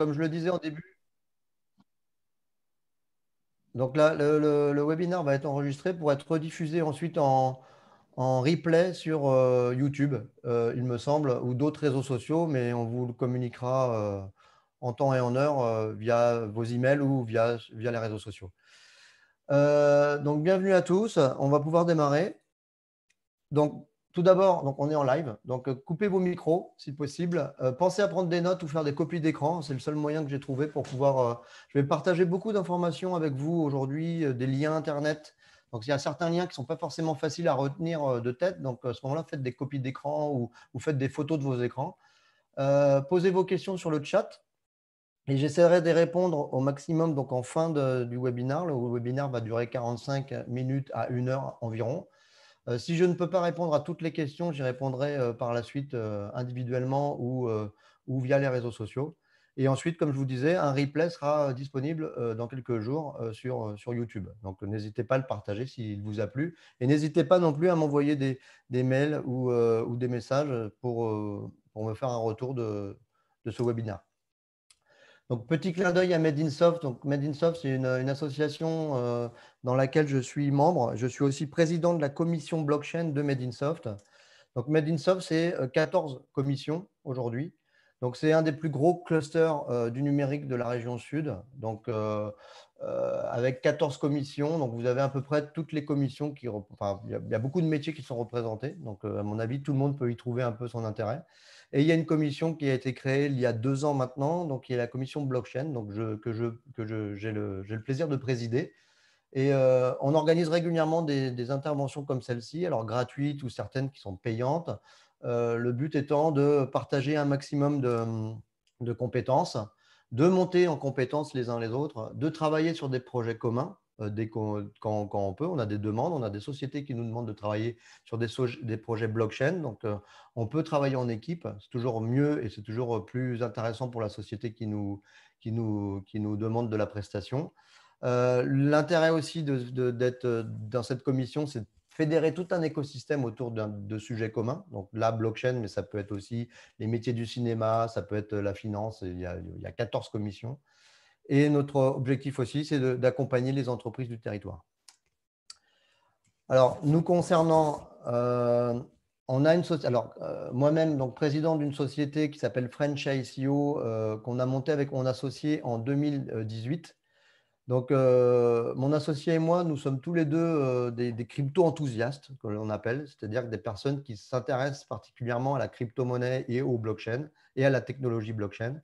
comme je le disais en début, donc là, le, webinaire va être enregistré pour être rediffusé ensuite en, replay sur euh, YouTube, euh, il me semble, ou d'autres réseaux sociaux, mais on vous le communiquera euh, en temps et en heure via vos emails ou via, via les réseaux sociaux. donc bienvenue à tous, on va pouvoir démarrer. Donc tout d'abord, donc on est en live, donc euh, coupez vos micros si possible. Euh, pensez à prendre des notes ou faire des copies d'écran, c'est le seul moyen que j'ai trouvé pour pouvoir. Euh, je vais partager beaucoup d'informations avec vous aujourd'hui, des liens internet. Donc il y a certains liens qui ne sont pas forcément faciles à retenir de tête, donc à ce moment-là, faites des copies d'écran ou, faites des photos de vos écrans. posez vos questions sur le chat et j'essaierai de répondre au maximum donc en fin du webinaire. Le webinaire va durer 45 minutes à 1 heure environ. Euh, si je ne peux pas répondre à toutes les questions, j'y répondrai euh, par la suite euh, individuellement ou, via les réseaux sociaux. Et ensuite, comme je vous disais, un replay sera disponible dans quelques jours sur, YouTube. Donc, n'hésitez pas à le partager s'il vous a plu. Et n'hésitez pas non plus à m'envoyer des, mails ou, des messages pour, me faire un retour de, de ce webinaire. Donc, petit clin d'œil à Medinsoft. Donc, Medinsoft, c'est une, association euh, dans laquelle je suis membre. Je suis aussi président de la commission blockchain de Medinsoft. Donc, Medinsoft, c'est 14 euh, commissions aujourd'hui. Donc, c'est un des plus gros clusters euh, du numérique de la région sud. Donc, avec 14 commissions, donc vous avez à peu près toutes les commissions qui. Enfin, il y, y, a beaucoup de métiers qui sont représentés. Donc, à mon avis, tout le monde peut y trouver un peu son intérêt. Et il y a une commission qui a été créée il y a deux ans maintenant, donc qui est la commission blockchain, donc que j'ai le, plaisir de présider. Et euh, on organise régulièrement des, interventions comme celle-ci, alors gratuites ou certaines qui sont payantes. Euh, le but étant de partager un maximum de, de compétences, de monter en compétences les uns les autres, de travailler sur des projets communs. Euh, dès quand, on peut. On a des demandes, on a des sociétés qui nous demandent de travailler sur des, projets blockchain. Donc, euh, on peut travailler en équipe. C'est toujours mieux et c'est toujours euh, plus intéressant pour la société qui nous, demande de la prestation. l'intérêt aussi d'être dans cette commission, c'est de fédérer tout un écosystème autour de sujets communs. Donc la blockchain, mais ça peut être aussi les métiers du cinéma, ça peut être la finance. il y a 14 commissions. Et notre objectif aussi, c'est d'accompagner les entreprises du territoire. Alors, nous concernant, euh, on a une société. Alors, euh, moi-même, donc président d'une société qui s'appelle French ICO, euh, qu'on a montée avec mon associé en 2018. Donc, mon associé et moi, nous sommes tous les deux des, crypto-enthousiastes, que l'on appelle, c'est-à-dire des personnes qui s'intéressent particulièrement à la crypto-monnaie et au blockchain et à la technologie blockchain.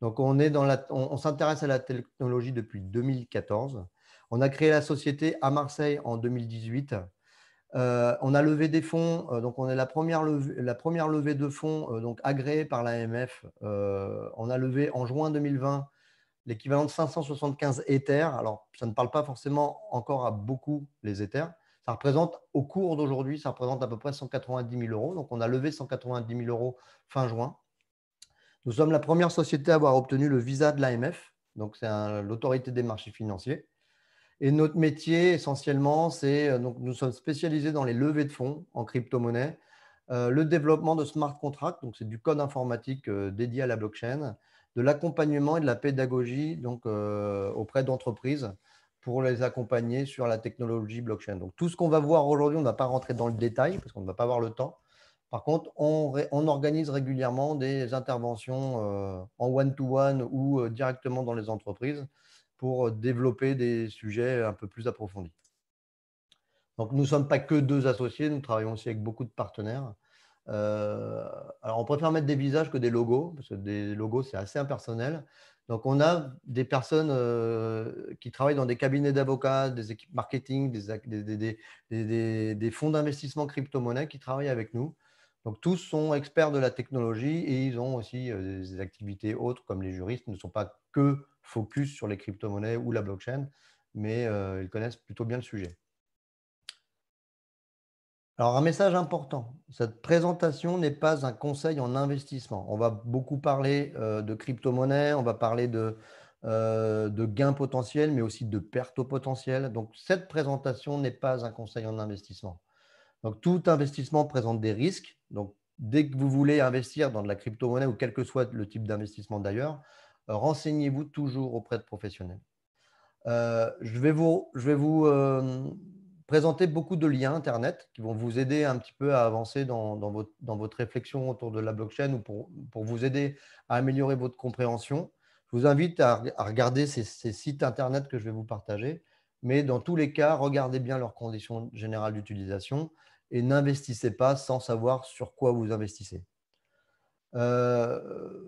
Donc, on, est on, s'intéresse à la technologie depuis 2014. On a créé la société à Marseille en 2018. Euh, on a levé des fonds, euh, donc on est la première, levée, la première levée de fonds euh, donc agréée par l'AMF. on a levé en juin 2020 l'équivalent de 575 éthers. Alors, ça ne parle pas forcément encore à beaucoup les éthers. Ça représente, au cours d'aujourd'hui, ça représente à peu près 190 000 euros. Donc, on a levé 190 000 euros fin juin. Nous sommes la première société à avoir obtenu le visa de l'AMF, donc c'est l'autorité des marchés financiers. Et notre métier, essentiellement, c'est euh, donc nous sommes spécialisés dans les levées de fonds en crypto-monnaie, euh, le développement de smart contracts, donc c'est du code informatique euh, dédié à la blockchain, de l'accompagnement et de la pédagogie donc auprès d'entreprises pour les accompagner sur la technologie blockchain. Donc tout ce qu'on va voir aujourd'hui, on ne va pas rentrer dans le détail parce qu'on ne va pas avoir le temps. Par contre, on, organise régulièrement des interventions euh, en one-to-one ou euh, directement dans les entreprises pour euh, développer des sujets un peu plus approfondis. Donc, nous ne sommes pas que deux associés, nous travaillons aussi avec beaucoup de partenaires. alors, on préfère mettre des visages que des logos, parce que des logos, c'est assez impersonnel. Donc, on a des personnes qui travaillent dans des cabinets d'avocats, des équipes marketing, des, des fonds d'investissement crypto-monnaie qui travaillent avec nous donc tous sont experts de la technologie et ils ont aussi euh, des activités autres comme les juristes ne sont pas que focus sur les crypto-monnaies ou la blockchain, mais euh, ils connaissent plutôt bien le sujet. Alors un message important, cette présentation n'est pas un conseil en investissement. On va beaucoup parler euh, de crypto-monnaie, on va parler de, de gains potentiels, mais aussi de pertes au potentiel. Donc cette présentation n'est pas un conseil en investissement. Donc tout investissement présente des risques donc, dès que vous voulez investir dans de la crypto-monnaie ou quel que soit le type d'investissement d'ailleurs, euh, renseignez-vous toujours auprès de professionnels. Euh, je vais vous, euh, présenter beaucoup de liens Internet qui vont vous aider un petit peu à avancer dans, votre, réflexion autour de la blockchain ou pour, vous aider à améliorer votre compréhension. Je vous invite à, regarder ces, sites Internet que je vais vous partager, mais dans tous les cas, regardez bien leurs conditions générales d'utilisation et n'investissez pas sans savoir sur quoi vous investissez. Euh,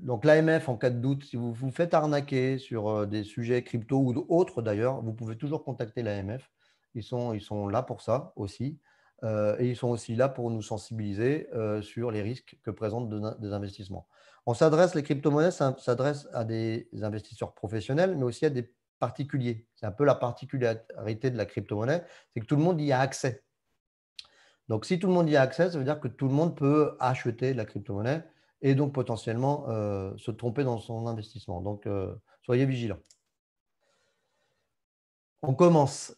donc l'AMF, en cas de doute, si vous vous faites arnaquer sur euh, des sujets crypto ou d'autres d'ailleurs, vous pouvez toujours contacter l'AMF. Ils sont, ils sont là pour ça aussi. Euh, et ils sont aussi là pour nous sensibiliser sur les risques que présentent des investissements. On s'adresse, les crypto-monnaies s'adressent à des investisseurs professionnels, mais aussi à des particuliers. C'est un peu la particularité de la crypto-monnaie, c'est que tout le monde y a accès. Donc, si tout le monde y a accès, ça veut dire que tout le monde peut acheter la crypto-monnaie et donc potentiellement euh, se tromper dans son investissement. Donc, euh, soyez vigilants. On commence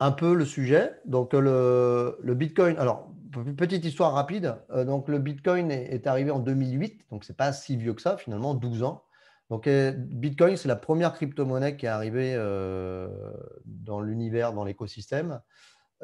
un peu le sujet. Donc, le, Bitcoin. Alors, petite histoire rapide. Euh, donc, le Bitcoin est, est, arrivé en 2008. Donc, ce n'est pas si vieux que ça, finalement, 12 ans. Donc, Bitcoin, c'est la première crypto-monnaie qui est arrivée dans l'univers, dans l'écosystème.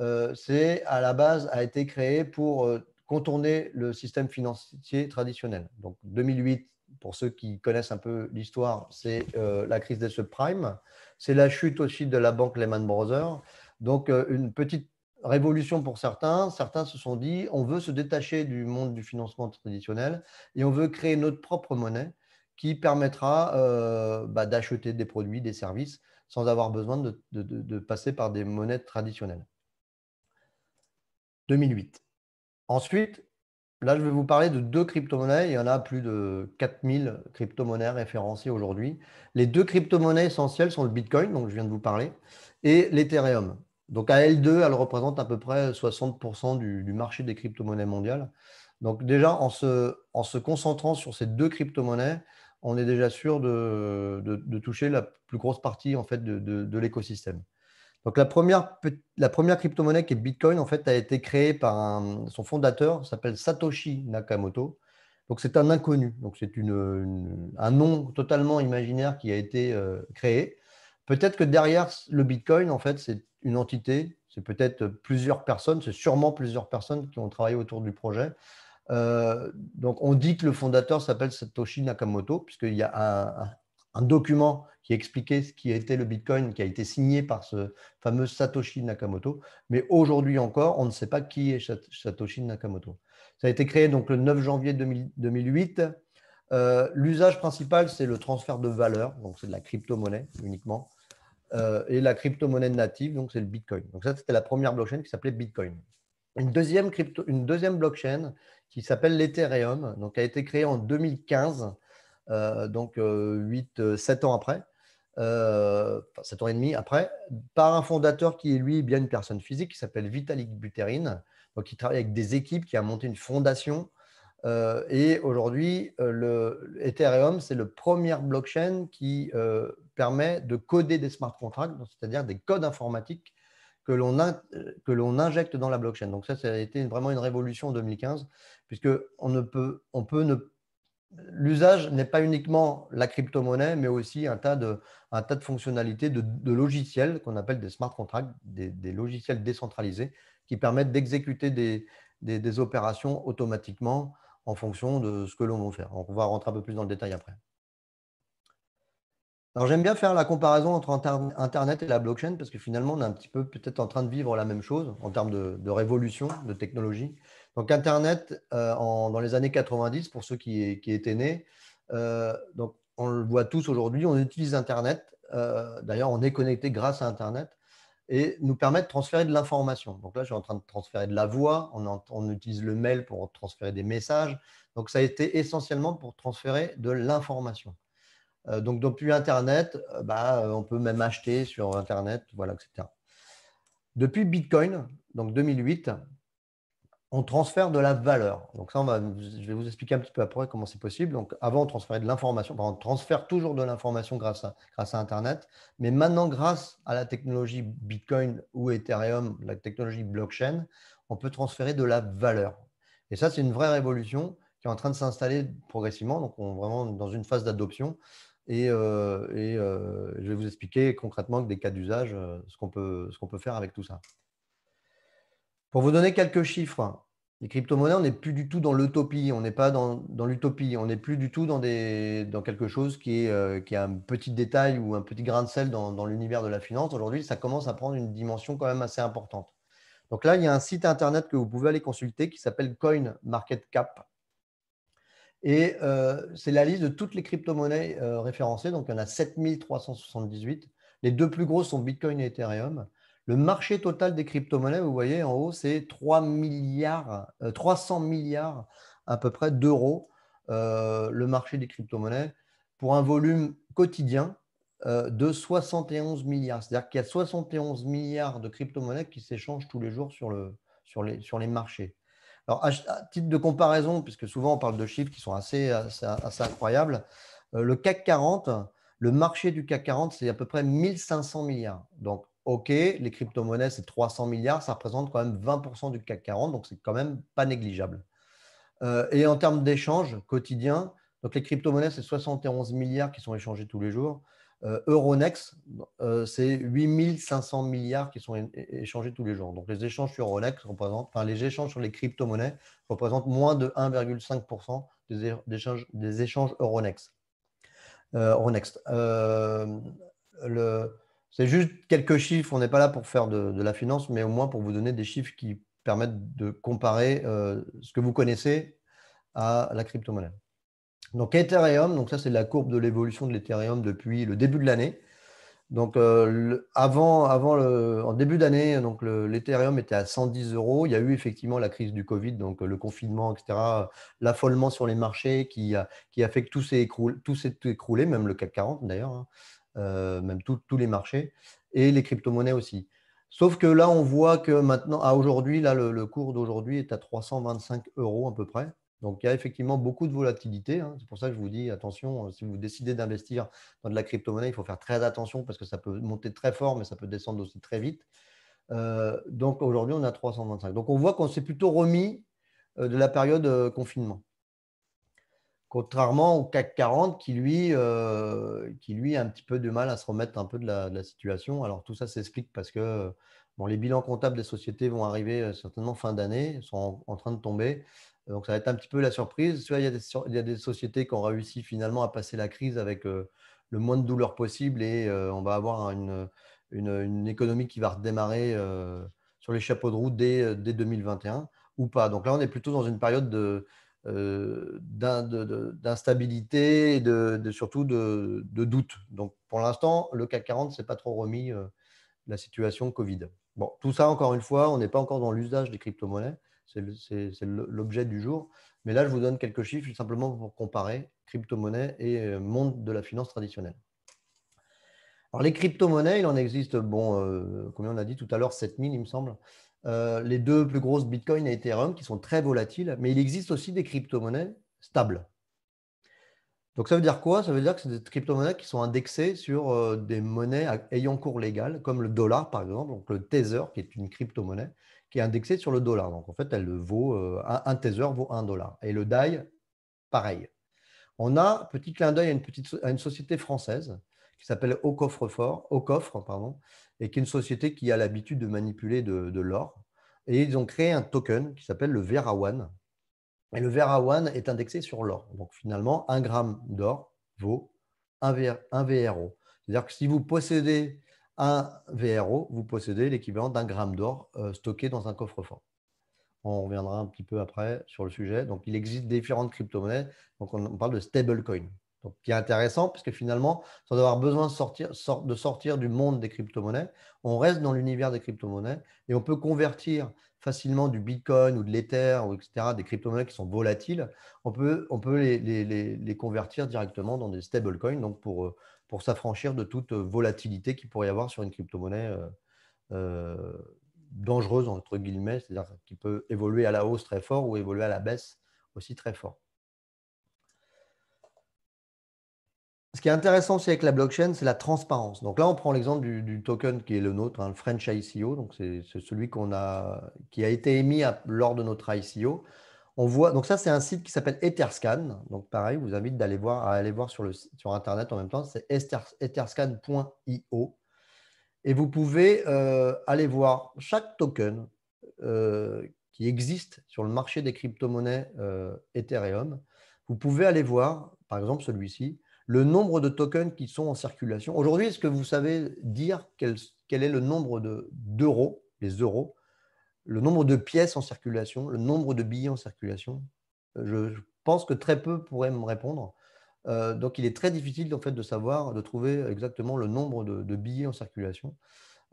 Euh, c'est à la base a été créé pour euh, contourner le système financier traditionnel. Donc 2008, pour ceux qui connaissent un peu l'histoire, c'est euh, la crise des subprimes. C'est la chute aussi de la banque Lehman Brothers. Donc une petite révolution pour certains. Certains se sont dit, on veut se détacher du monde du financement traditionnel et on veut créer notre propre monnaie qui permettra bah, d'acheter des produits, des services sans avoir besoin de passer par des monnaies traditionnelles. 2008. Ensuite, là, je vais vous parler de deux crypto-monnaies. Il y en a plus de 4000 crypto-monnaies référencées aujourd'hui. Les deux crypto-monnaies essentielles sont le Bitcoin, dont je viens de vous parler, et l'Ethereum. Donc à L2, elle représente à peu près 60% du, marché des crypto-monnaies mondiales. Donc déjà, en se, concentrant sur ces deux crypto-monnaies, on est déjà sûr de, toucher la plus grosse partie en fait, de l'écosystème. Donc la première, la première crypto-monnaie qui est Bitcoin, en fait, a été créée par son fondateur, s'appelle Satoshi Nakamoto. Donc c'est un inconnu, donc c'est une, un nom totalement imaginaire qui a été euh, créé. Peut-être que derrière le Bitcoin, en fait, c'est une entité, c'est peut-être plusieurs personnes, c'est sûrement plusieurs personnes qui ont travaillé autour du projet. Euh, donc on dit que le fondateur s'appelle Satoshi Nakamoto, puisqu'il y a un, un document qui expliquait ce qui était le Bitcoin, qui a été signé par ce fameux Satoshi Nakamoto. Mais aujourd'hui encore, on ne sait pas qui est Satoshi Nakamoto. Ça a été créé donc le 9 janvier 2008. Euh, l'usage principal, c'est le transfert de valeur, donc c'est de la crypto-monnaie uniquement, euh, et la crypto-monnaie native, donc c'est le Bitcoin. Donc ça, c'était la première blockchain qui s'appelait Bitcoin. Une deuxième, blockchain qui s'appelle l'Ethereum, donc a été créée en 2015 euh, donc 8, euh, 7 euh, ans après, 7 ans et demi après, par un fondateur qui est lui bien une personne physique qui s'appelle Vitalik Buterin, donc il travaille avec des équipes qui a monté une fondation. et aujourd'hui, Ethereum, c'est le premier blockchain qui permet de coder des smart contracts, c'est-à-dire des codes informatiques que l'on injecte dans la blockchain. Donc ça, ça a été vraiment une révolution en 2015, puisque ne peut, on peut ne l'usage n'est pas uniquement la crypto-monnaie, mais aussi un tas de, fonctionnalités, de, logiciels qu'on appelle des smart contracts, des, logiciels décentralisés qui permettent d'exécuter des, opérations automatiquement en fonction de ce que l'on veut faire. On va rentrer un peu plus dans le détail après. j'aime bien faire la comparaison entre Internet et la blockchain parce que finalement on est un petit peu peut-être en train de vivre la même chose en termes de, de révolution, de technologie. Donc Internet, euh, dans les années 90, pour ceux qui, étaient nés, euh, on le voit tous aujourd'hui, on utilise Internet. Euh, d'ailleurs, on est connecté grâce à Internet et nous permet de transférer de l'information. Donc là, je suis en train de transférer de la voix, on, utilise le mail pour transférer des messages. Donc ça a été essentiellement pour transférer de l'information. donc depuis Internet, bah, on peut même acheter sur Internet, voilà, etc. Depuis Bitcoin, donc 2008, on transfère de la valeur. Donc ça, je vais vous expliquer un petit peu après comment c'est possible. Donc avant, on de l'information. on transfère toujours de l'information grâce à, grâce à Internet. Mais maintenant, grâce à la technologie Bitcoin ou Ethereum, la technologie blockchain, on peut transférer de la valeur. Et ça, c'est une vraie révolution qui est en train de s'installer progressivement. Donc on est vraiment dans une phase d'adoption. Et, euh, euh, je vais vous expliquer concrètement des cas d'usage euh, ce qu'on peut faire avec tout ça. Pour vous donner quelques chiffres, les crypto-monnaies, on n'est plus du tout dans l'utopie, on n'est pas dans, l'utopie, on n'est plus du tout dans, quelque chose euh, qui, a un petit détail ou un petit grain de sel dans, l'univers de la finance. Aujourd'hui, ça commence à prendre une dimension quand même assez importante. Donc là, il y a un site internet que vous pouvez aller consulter qui s'appelle CoinMarketCap. Et euh, c'est la liste de toutes les crypto-monnaies euh, référencées. Donc, il y en a 7378. Les deux plus gros sont Bitcoin et Ethereum. Le marché total des crypto-monnaies, vous voyez en haut, c'est 3 milliards, 300 euh, milliards à peu près d'euros, euh, le marché des crypto-monnaies, pour un volume quotidien euh, de 71 milliards. C'est-à-dire qu'il y a 71 milliards de crypto-monnaies qui s'échangent tous les jours sur, le, sur, les, sur les marchés. Alors, à, titre de comparaison, puisque souvent on parle de chiffres qui sont assez, assez, incroyables, le CAC 40, le marché du CAC 40, c'est à peu près 1500 milliards. Donc, OK, les crypto-monnaies, c'est 300 milliards, ça représente quand même 20% du CAC 40, donc c'est quand même pas négligeable. Euh, et en termes d'échanges quotidiens, donc les crypto-monnaies, c'est 71 milliards qui sont échangés tous les jours. Euh, Euronext, euh, c'est 8500 milliards qui sont échangés tous les jours. Donc les échanges sur Euronext représentent, enfin les échanges sur les crypto-monnaies représentent moins de 1,5% des, échanges, des échanges Euronext. Euronext. le, c'est juste quelques chiffres. On n'est pas là pour faire de, la finance, mais au moins pour vous donner des chiffres qui permettent de comparer euh, ce que vous connaissez à la crypto-monnaie. Donc Ethereum, donc ça c'est la courbe de l'évolution de l'Ethereum depuis le début de l'année. Donc euh, avant, avant le, en début d'année, l'Ethereum était à 110 euros. Il y a eu effectivement la crise du Covid, donc le confinement, etc., l'affolement sur les marchés qui a, qui fait que tout s'est écroulé, même le CAC 40 d'ailleurs. Hein. Euh, même tous les marchés, et les crypto-monnaies aussi. Sauf que là, on voit que maintenant, à aujourd'hui, là, le, cours d'aujourd'hui est à 325 euros à peu près. Donc, il y a effectivement beaucoup de volatilité. Hein. C'est pour ça que je vous dis, attention, euh, si vous décidez d'investir dans de la crypto-monnaie, il faut faire très attention parce que ça peut monter très fort, mais ça peut descendre aussi très vite. Euh, donc, aujourd'hui, on a 325. Donc, on voit qu'on s'est plutôt remis de la période confinement. Contrairement au CAC 40 qui lui, euh, qui lui a un petit peu du mal à se remettre un peu de la, situation. Alors tout ça s'explique parce que bon, les bilans comptables des sociétés vont arriver euh, certainement fin d'année, sont en, train de tomber. Euh, donc ça va être un petit peu la surprise. Soit il y a des, sociétés qui ont réussi finalement à passer la crise avec le moins de douleur possible et on va avoir une, une, une, économie qui va redémarrer sur les chapeaux de roue dès, dès 2021 ou pas. Donc là, on est plutôt dans une période de, euh, d'instabilité et surtout de, doute. Donc pour l'instant, le CAC 40 s'est pas trop remis euh, la situation Covid. Bon, tout ça, encore une fois, on n'est pas encore dans l'usage des crypto-monnaies, c'est l'objet du jour. Mais là, je vous donne quelques chiffres simplement pour comparer crypto-monnaies et euh, monde de la finance traditionnelle. Alors, les crypto-monnaies, il en existe, bon, combien on a dit tout à l'heure, 7000, il me semble. Euh, les deux plus grosses, Bitcoin et Ethereum, qui sont très volatiles, mais il existe aussi des crypto-monnaies stables. Donc ça veut dire quoi Ça veut dire que c'est des crypto-monnaies qui sont indexées sur euh, des monnaies ayant cours légal, comme le dollar par exemple, donc le Tether qui est une crypto-monnaie qui est indexée sur le dollar. Donc en fait, elle vaut euh, un Tether vaut un dollar et le DAI pareil. On a petit clin d'œil à une à une société française qui s'appelle Au Coffre Fort, Au Coffre pardon, et qui est une société qui a l'habitude de manipuler de, l'or. Et ils ont créé un token qui s'appelle le Verawan. Et le One est indexé sur l'or. Donc finalement, un gramme d'or vaut un, VRO. C'est-à-dire que si vous possédez un VRO, vous possédez l'équivalent d'un gramme d'or euh, stocké dans un coffre-fort. On reviendra un petit peu après sur le sujet. Donc, il existe différentes crypto-monnaies. Donc, on parle de stablecoin. Donc, qui est intéressant, parce que finalement, sans avoir besoin de sortir, du monde des crypto-monnaies, on reste dans l'univers des crypto-monnaies et on peut convertir facilement du Bitcoin ou de l'Ether, ou etc., des crypto-monnaies qui sont volatiles, on peut, les, convertir directement dans des stablecoins, donc pour, s'affranchir de toute volatilité qu'il pourrait y avoir sur une crypto-monnaie euh, euh, dangereuse, entre guillemets, c'est-à-dire qui peut évoluer à la hausse très fort ou évoluer à la baisse aussi très fort. ce qui est intéressant aussi avec la blockchain, c'est la transparence. Donc là, on prend l'exemple du, token qui est le nôtre, hein, le French ICO. Donc c'est celui qui a été émis lors de notre ICO. On voit, donc ça, c'est un site qui s'appelle Etherscan. Donc pareil, je vous invite d'aller voir, à aller voir sur, le, sur Internet en même temps. C'est etherscan.io. Et vous pouvez euh, aller voir chaque token euh, qui existe sur le marché des crypto-monnaies euh, Ethereum. Vous pouvez aller voir, par exemple, celui-ci le nombre de tokens qui sont en circulation. Aujourd'hui, est-ce que vous savez dire quel, est le nombre d'euros, les euros, le nombre de pièces en circulation, le nombre de billets en circulation euh, je, pense que très peu pourraient me répondre. Euh, donc, il est très difficile en fait, de savoir, de trouver exactement le nombre de, billets en circulation.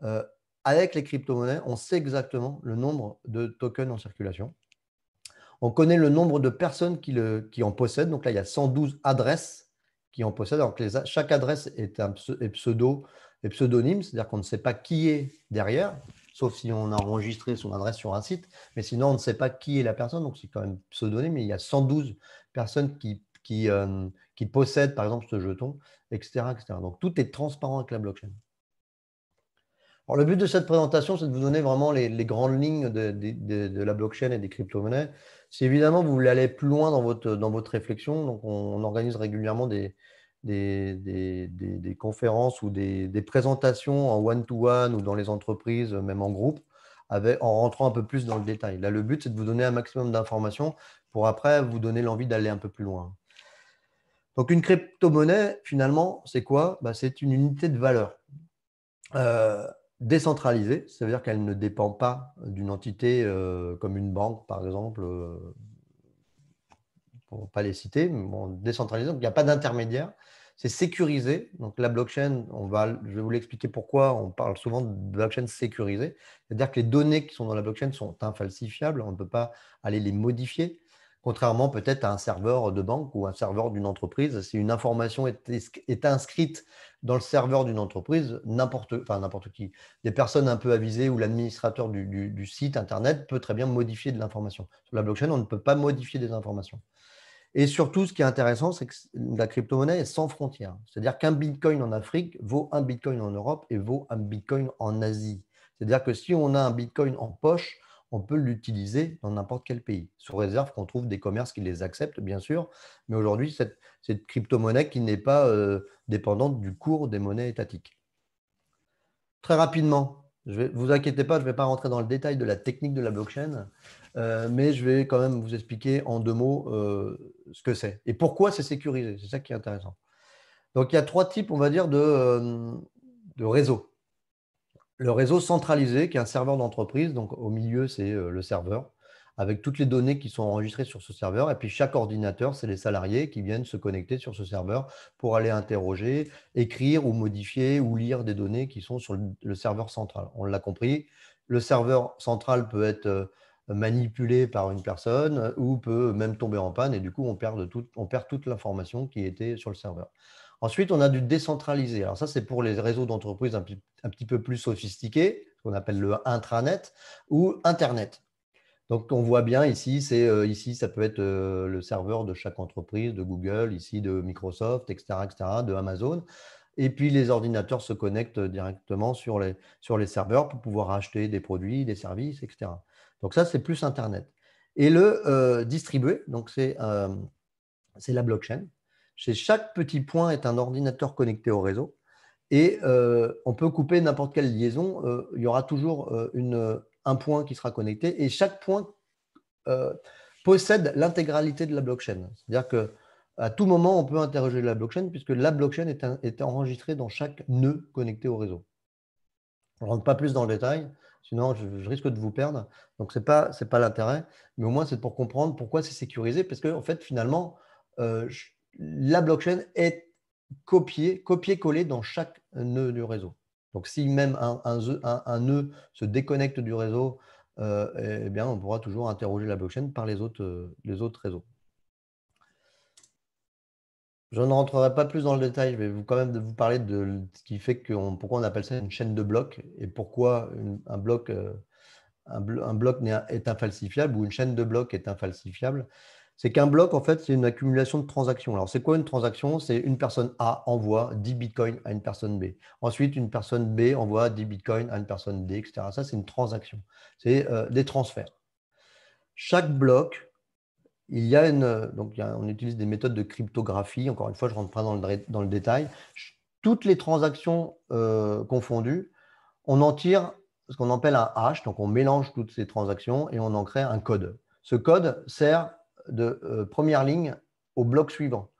Euh, avec les crypto-monnaies, on sait exactement le nombre de tokens en circulation. On connaît le nombre de personnes qui en possèdent. Donc là, il y a 112 adresses qui en possède. donc chaque adresse est un pseudo, pseudonyme, c'est-à-dire qu'on ne sait pas qui est derrière, sauf si on a enregistré son adresse sur un site, mais sinon on ne sait pas qui est la personne, donc c'est quand même pseudonyme. Il y a 112 personnes qui, qui, euh, qui possèdent par exemple ce jeton, etc., etc. Donc tout est transparent avec la blockchain le but de cette présentation, c'est de vous donner vraiment les, grandes lignes de, la blockchain et des crypto-monnaies. Si évidemment vous voulez aller plus loin dans votre, dans votre réflexion, donc on, organise régulièrement des, des, conférences ou des, présentations en one-to-one ou dans les entreprises, même en groupe, en rentrant un peu plus dans le détail. Là, le but, c'est de vous donner un maximum d'informations pour après vous donner l'envie d'aller un peu plus loin. Donc, une crypto-monnaie, finalement, c'est quoi bah, C'est une unité de valeur. Euh, décentralisée, cest à dire qu'elle ne dépend pas d'une entité euh, comme une banque, par exemple, euh, pour ne pas les citer, mais décentralisée, donc il n'y a pas d'intermédiaire. C'est sécurisé. Donc la blockchain, on va, je vais vous l'expliquer pourquoi on parle souvent de blockchain sécurisée. C'est-à-dire que les données qui sont dans la blockchain sont infalsifiables, on ne peut pas aller les modifier. Contrairement peut-être à un serveur de banque ou un serveur d'une entreprise, si une information est inscrite dans le serveur d'une entreprise, n'importe enfin, qui, des personnes un peu avisées ou l'administrateur du, du, site Internet peut très bien modifier de l'information. Sur la blockchain, on ne peut pas modifier des informations. Et surtout, ce qui est intéressant, c'est que la crypto-monnaie est sans frontières. C'est-à-dire qu'un bitcoin en Afrique vaut un bitcoin en Europe et vaut un bitcoin en Asie. C'est-à-dire que si on a un bitcoin en poche, on peut l'utiliser dans n'importe quel pays, sous réserve qu'on trouve des commerces qui les acceptent, bien sûr. Mais aujourd'hui, cette, crypto-monnaie qui n'est pas euh, dépendante du cours des monnaies étatiques. Très rapidement, je vous inquiétez pas, je ne vais pas rentrer dans le détail de la technique de la blockchain, euh, mais je vais quand même vous expliquer en deux mots euh, ce que c'est et pourquoi c'est sécurisé. C'est ça qui est intéressant. Donc, il y a trois types, on va dire, de, de réseaux le réseau centralisé, qui est un serveur d'entreprise, donc au milieu, c'est euh, le serveur, avec toutes les données qui sont enregistrées sur ce serveur. Et puis chaque ordinateur, c'est les salariés qui viennent se connecter sur ce serveur pour aller interroger, écrire ou modifier ou lire des données qui sont sur le serveur central. On l'a compris, le serveur central peut être euh, manipulé par une personne ou peut même tomber en panne et du coup on perd, on perd toute l'information qui était sur le serveur. Ensuite, on a du décentralisé. Alors ça, c'est pour les réseaux d'entreprise un, petit peu plus sophistiqués, qu'on appelle le intranet ou Internet. Donc on voit bien ici, c'est euh, ici ça peut être euh, le serveur de chaque entreprise, de Google, ici de Microsoft, etc., etc., de Amazon. Et puis les ordinateurs se connectent directement sur les, sur les serveurs pour pouvoir acheter des produits, des services, etc. Donc ça, c'est plus Internet. Et le euh, distribué, donc c'est la blockchain chaque petit point est un ordinateur connecté au réseau. Et euh, on peut couper n'importe quelle liaison. Euh, il y aura toujours euh, un point qui sera connecté. Et chaque point possède l'intégralité de la blockchain. C'est-à-dire qu'à tout moment, on peut interroger la blockchain puisque la blockchain est, enregistrée dans chaque nœud connecté au réseau. Je ne rentre pas plus dans le détail, sinon je, risque de vous perdre. Donc ce n'est pas, pas l'intérêt, mais au moins c'est pour comprendre pourquoi c'est sécurisé, parce qu'en fait, finalement, je, la blockchain est copiée, copiée, collée dans chaque nœud du réseau. Donc, si même un, nœud se déconnecte du réseau, euh, eh bien, on pourra toujours interroger la blockchain par euh, les autres, réseaux. Je ne rentrerai pas plus dans le détail, je vais vous, quand même vous parler de ce qui fait que pourquoi on appelle ça une chaîne de blocs et pourquoi un, bloc euh, est infalsifiable ou une chaîne de blocs est infalsifiable c'est qu'un bloc, en fait, c'est une accumulation de transactions. Alors, c'est quoi une transaction C'est une personne A envoie 10 bitcoins à une personne B. Ensuite, une personne B envoie 10 bitcoins à une personne D, etc. Ça, c'est une transaction. C'est euh, des transferts. Chaque bloc, il y a une. Euh, donc, on utilise des méthodes de cryptographie. Encore une fois, je ne rentre pas dans le, détail. Toutes les transactions euh, confondues, on en tire ce qu'on appelle un hash. Donc, on mélange toutes ces transactions et on en crée un code. Ce code sert de euh, première ligne au bloc suivant,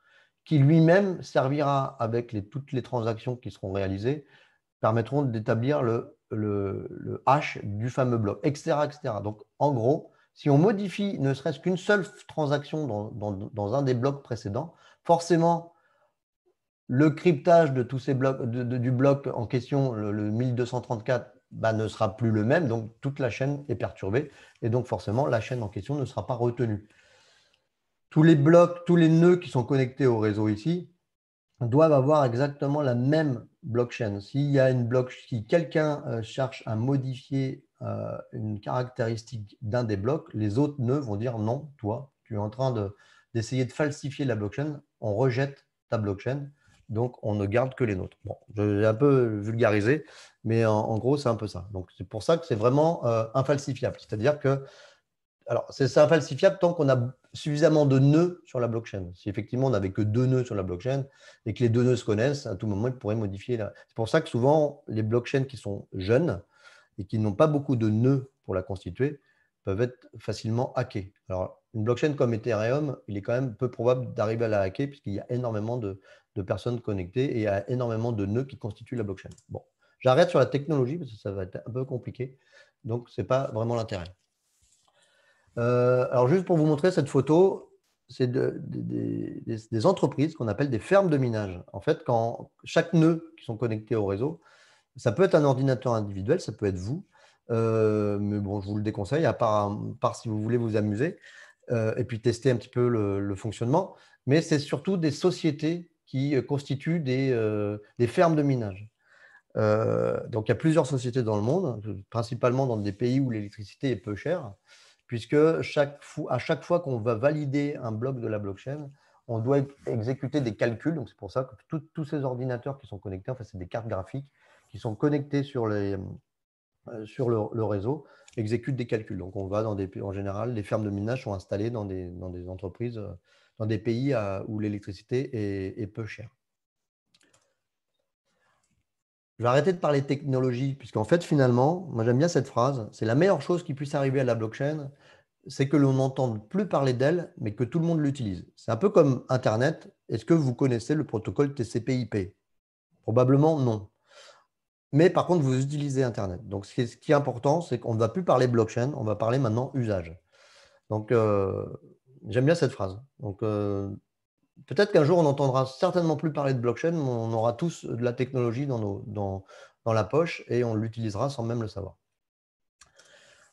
qui lui-même servira avec toutes les transactions qui seront réalisées, permettront d'établir le, hash du fameux bloc, etc., etc. Donc, en gros, si on modifie ne serait-ce qu'une seule transaction dans, un des blocs précédents, forcément, le cryptage de tous ces blocs, du bloc en question, le, 1234, bah, ne sera plus le même, donc toute la chaîne est perturbée, et donc forcément la chaîne en question ne sera pas retenue tous les blocs, tous les nœuds qui sont connectés au réseau ici doivent avoir exactement la même blockchain. S'il y a une blockchain, si quelqu'un euh, cherche à modifier euh, une caractéristique d'un des blocs, les autres nœuds vont dire non, toi, tu es en train d'essayer de, falsifier la blockchain, on rejette ta blockchain, donc on ne garde que les nôtres. Bon, j'ai un peu vulgarisé, mais en, gros, c'est un peu ça. Donc c'est pour ça que c'est vraiment euh, infalsifiable, c'est-à-dire que alors, c'est infalsifiable tant qu'on a suffisamment de nœuds sur la blockchain. Si effectivement on n'avait que deux nœuds sur la blockchain et que les deux nœuds se connaissent, à tout moment, ils pourraient modifier. La... C'est pour ça que souvent, les blockchains qui sont jeunes et qui n'ont pas beaucoup de nœuds pour la constituer peuvent être facilement hackées. Alors, une blockchain comme Ethereum, il est quand même peu probable d'arriver à la hacker puisqu'il y a énormément de, de, personnes connectées et il y a énormément de nœuds qui constituent la blockchain. Bon, j'arrête sur la technologie parce que ça va être un peu compliqué. Donc, ce n'est pas vraiment l'intérêt. Euh, alors juste pour vous montrer cette photo, c'est des, entreprises qu'on appelle des fermes de minage. En fait, quand chaque nœud qui sont connectés au réseau, ça peut être un ordinateur individuel, ça peut être vous, euh, mais bon, je vous le déconseille, à part, si vous voulez vous amuser euh, et puis tester un petit peu le, fonctionnement. Mais c'est surtout des sociétés qui constituent des, des fermes de minage. donc il y a plusieurs sociétés dans le monde, principalement dans des pays où l'électricité est peu chère puisque à chaque fois qu'on va valider un bloc de la blockchain, on doit exécuter des calculs. Donc, c'est pour ça que tous ces ordinateurs qui sont connectés, enfin, c'est des cartes graphiques qui sont connectées sur, euh, le, réseau, exécutent des calculs. Donc, on va dans des, en général, les fermes de minage sont installées dans des, entreprises, euh, dans des pays euh, où l'électricité est, peu chère. Je vais arrêter de parler technologie, puisqu'en fait, finalement, moi j'aime bien cette phrase, c'est la meilleure chose qui puisse arriver à la blockchain, c'est que l'on n'entende plus parler d'elle, mais que tout le monde l'utilise. C'est un peu comme Internet. Est-ce que vous connaissez le protocole TCP/IP Probablement non. Mais par contre, vous utilisez Internet. Donc, ce qui est, important, c'est qu'on ne va plus parler blockchain, on va parler maintenant usage. Donc, euh, j'aime bien cette phrase. Donc, euh, peut-être qu'un jour, on n'entendra certainement plus parler de blockchain, mais on aura tous de la technologie dans, nos, dans, dans la poche et on l'utilisera sans même le savoir.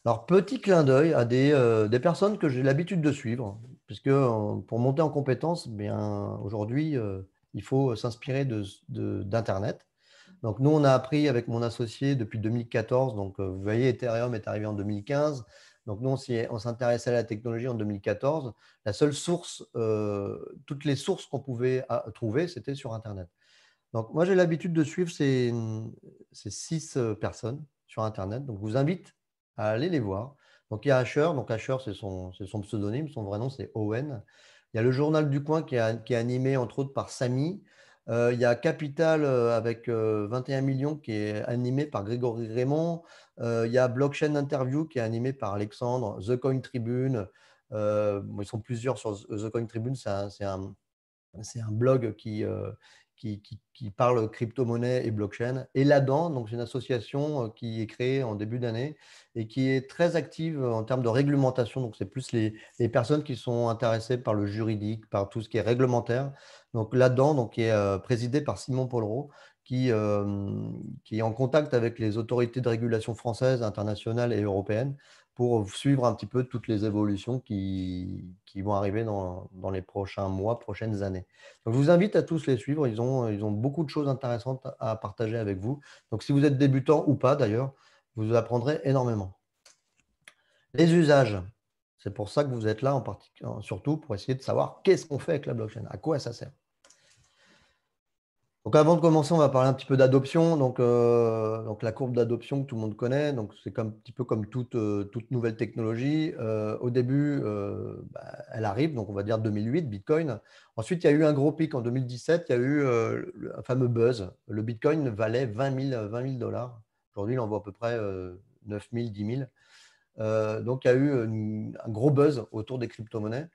Alors, petit clin d'œil à des, euh, des, personnes que j'ai l'habitude de suivre, puisque euh, pour monter en compétences, bien aujourd'hui, euh, il faut s'inspirer d'Internet. donc, nous, on a appris avec mon associé depuis 2014. Donc, vous voyez, Ethereum est arrivé en 2015. Donc nous, on s'intéressait à la technologie en 2014. La seule source, euh, toutes les sources qu'on pouvait ah, trouver, c'était sur Internet. Donc moi, j'ai l'habitude de suivre ces, six euh, personnes sur Internet. Donc je vous invite à aller les voir. Donc il y a Asher. Donc Asher, c'est son, pseudonyme. Son vrai nom, c'est Owen. Il y a le journal du coin qui est, animé, entre autres, par Samy. Euh, il y a Capital avec 21 millions qui est animé par Grégory Raymond. Euh, il y a Blockchain Interview qui est animé par Alexandre, The Coin Tribune. Euh, ils sont plusieurs sur The Coin Tribune. C'est un, blog euh, qui, parle crypto-monnaie et blockchain. Et l'ADAN, donc c'est une association qui est créée en début d'année et qui est très active en termes de réglementation. Donc, c'est plus les, personnes qui sont intéressées par le juridique, par tout ce qui est réglementaire. Donc, l'ADAN, donc, qui est présidée par Simon Polro, euh, qui, est en contact avec les autorités de régulation françaises, internationales et européennes pour suivre un petit peu toutes les évolutions qui, vont arriver dans, les prochains mois, prochaines années. je vous invite à tous les suivre. Ils ont, beaucoup de choses intéressantes à partager avec vous. Donc, si vous êtes débutant ou pas, d'ailleurs, vous apprendrez énormément. Les usages. C'est pour ça que vous êtes là, en surtout pour essayer de savoir qu'est-ce qu'on fait avec la blockchain, à quoi ça sert avant de commencer, on va parler un petit peu d'adoption. Donc, euh, la courbe d'adoption que tout le monde connaît, c'est un petit peu comme toute, euh, nouvelle technologie. Euh, au début, bah, elle arrive, donc on va dire 2008, Bitcoin. Ensuite, il y a eu un gros pic en 2017, il y a eu un fameux buzz. Le Bitcoin valait 20 000, dollars. Aujourd'hui, il en vaut à peu près 9 000, 10 000. donc il y a eu un gros buzz autour des crypto-monnaies.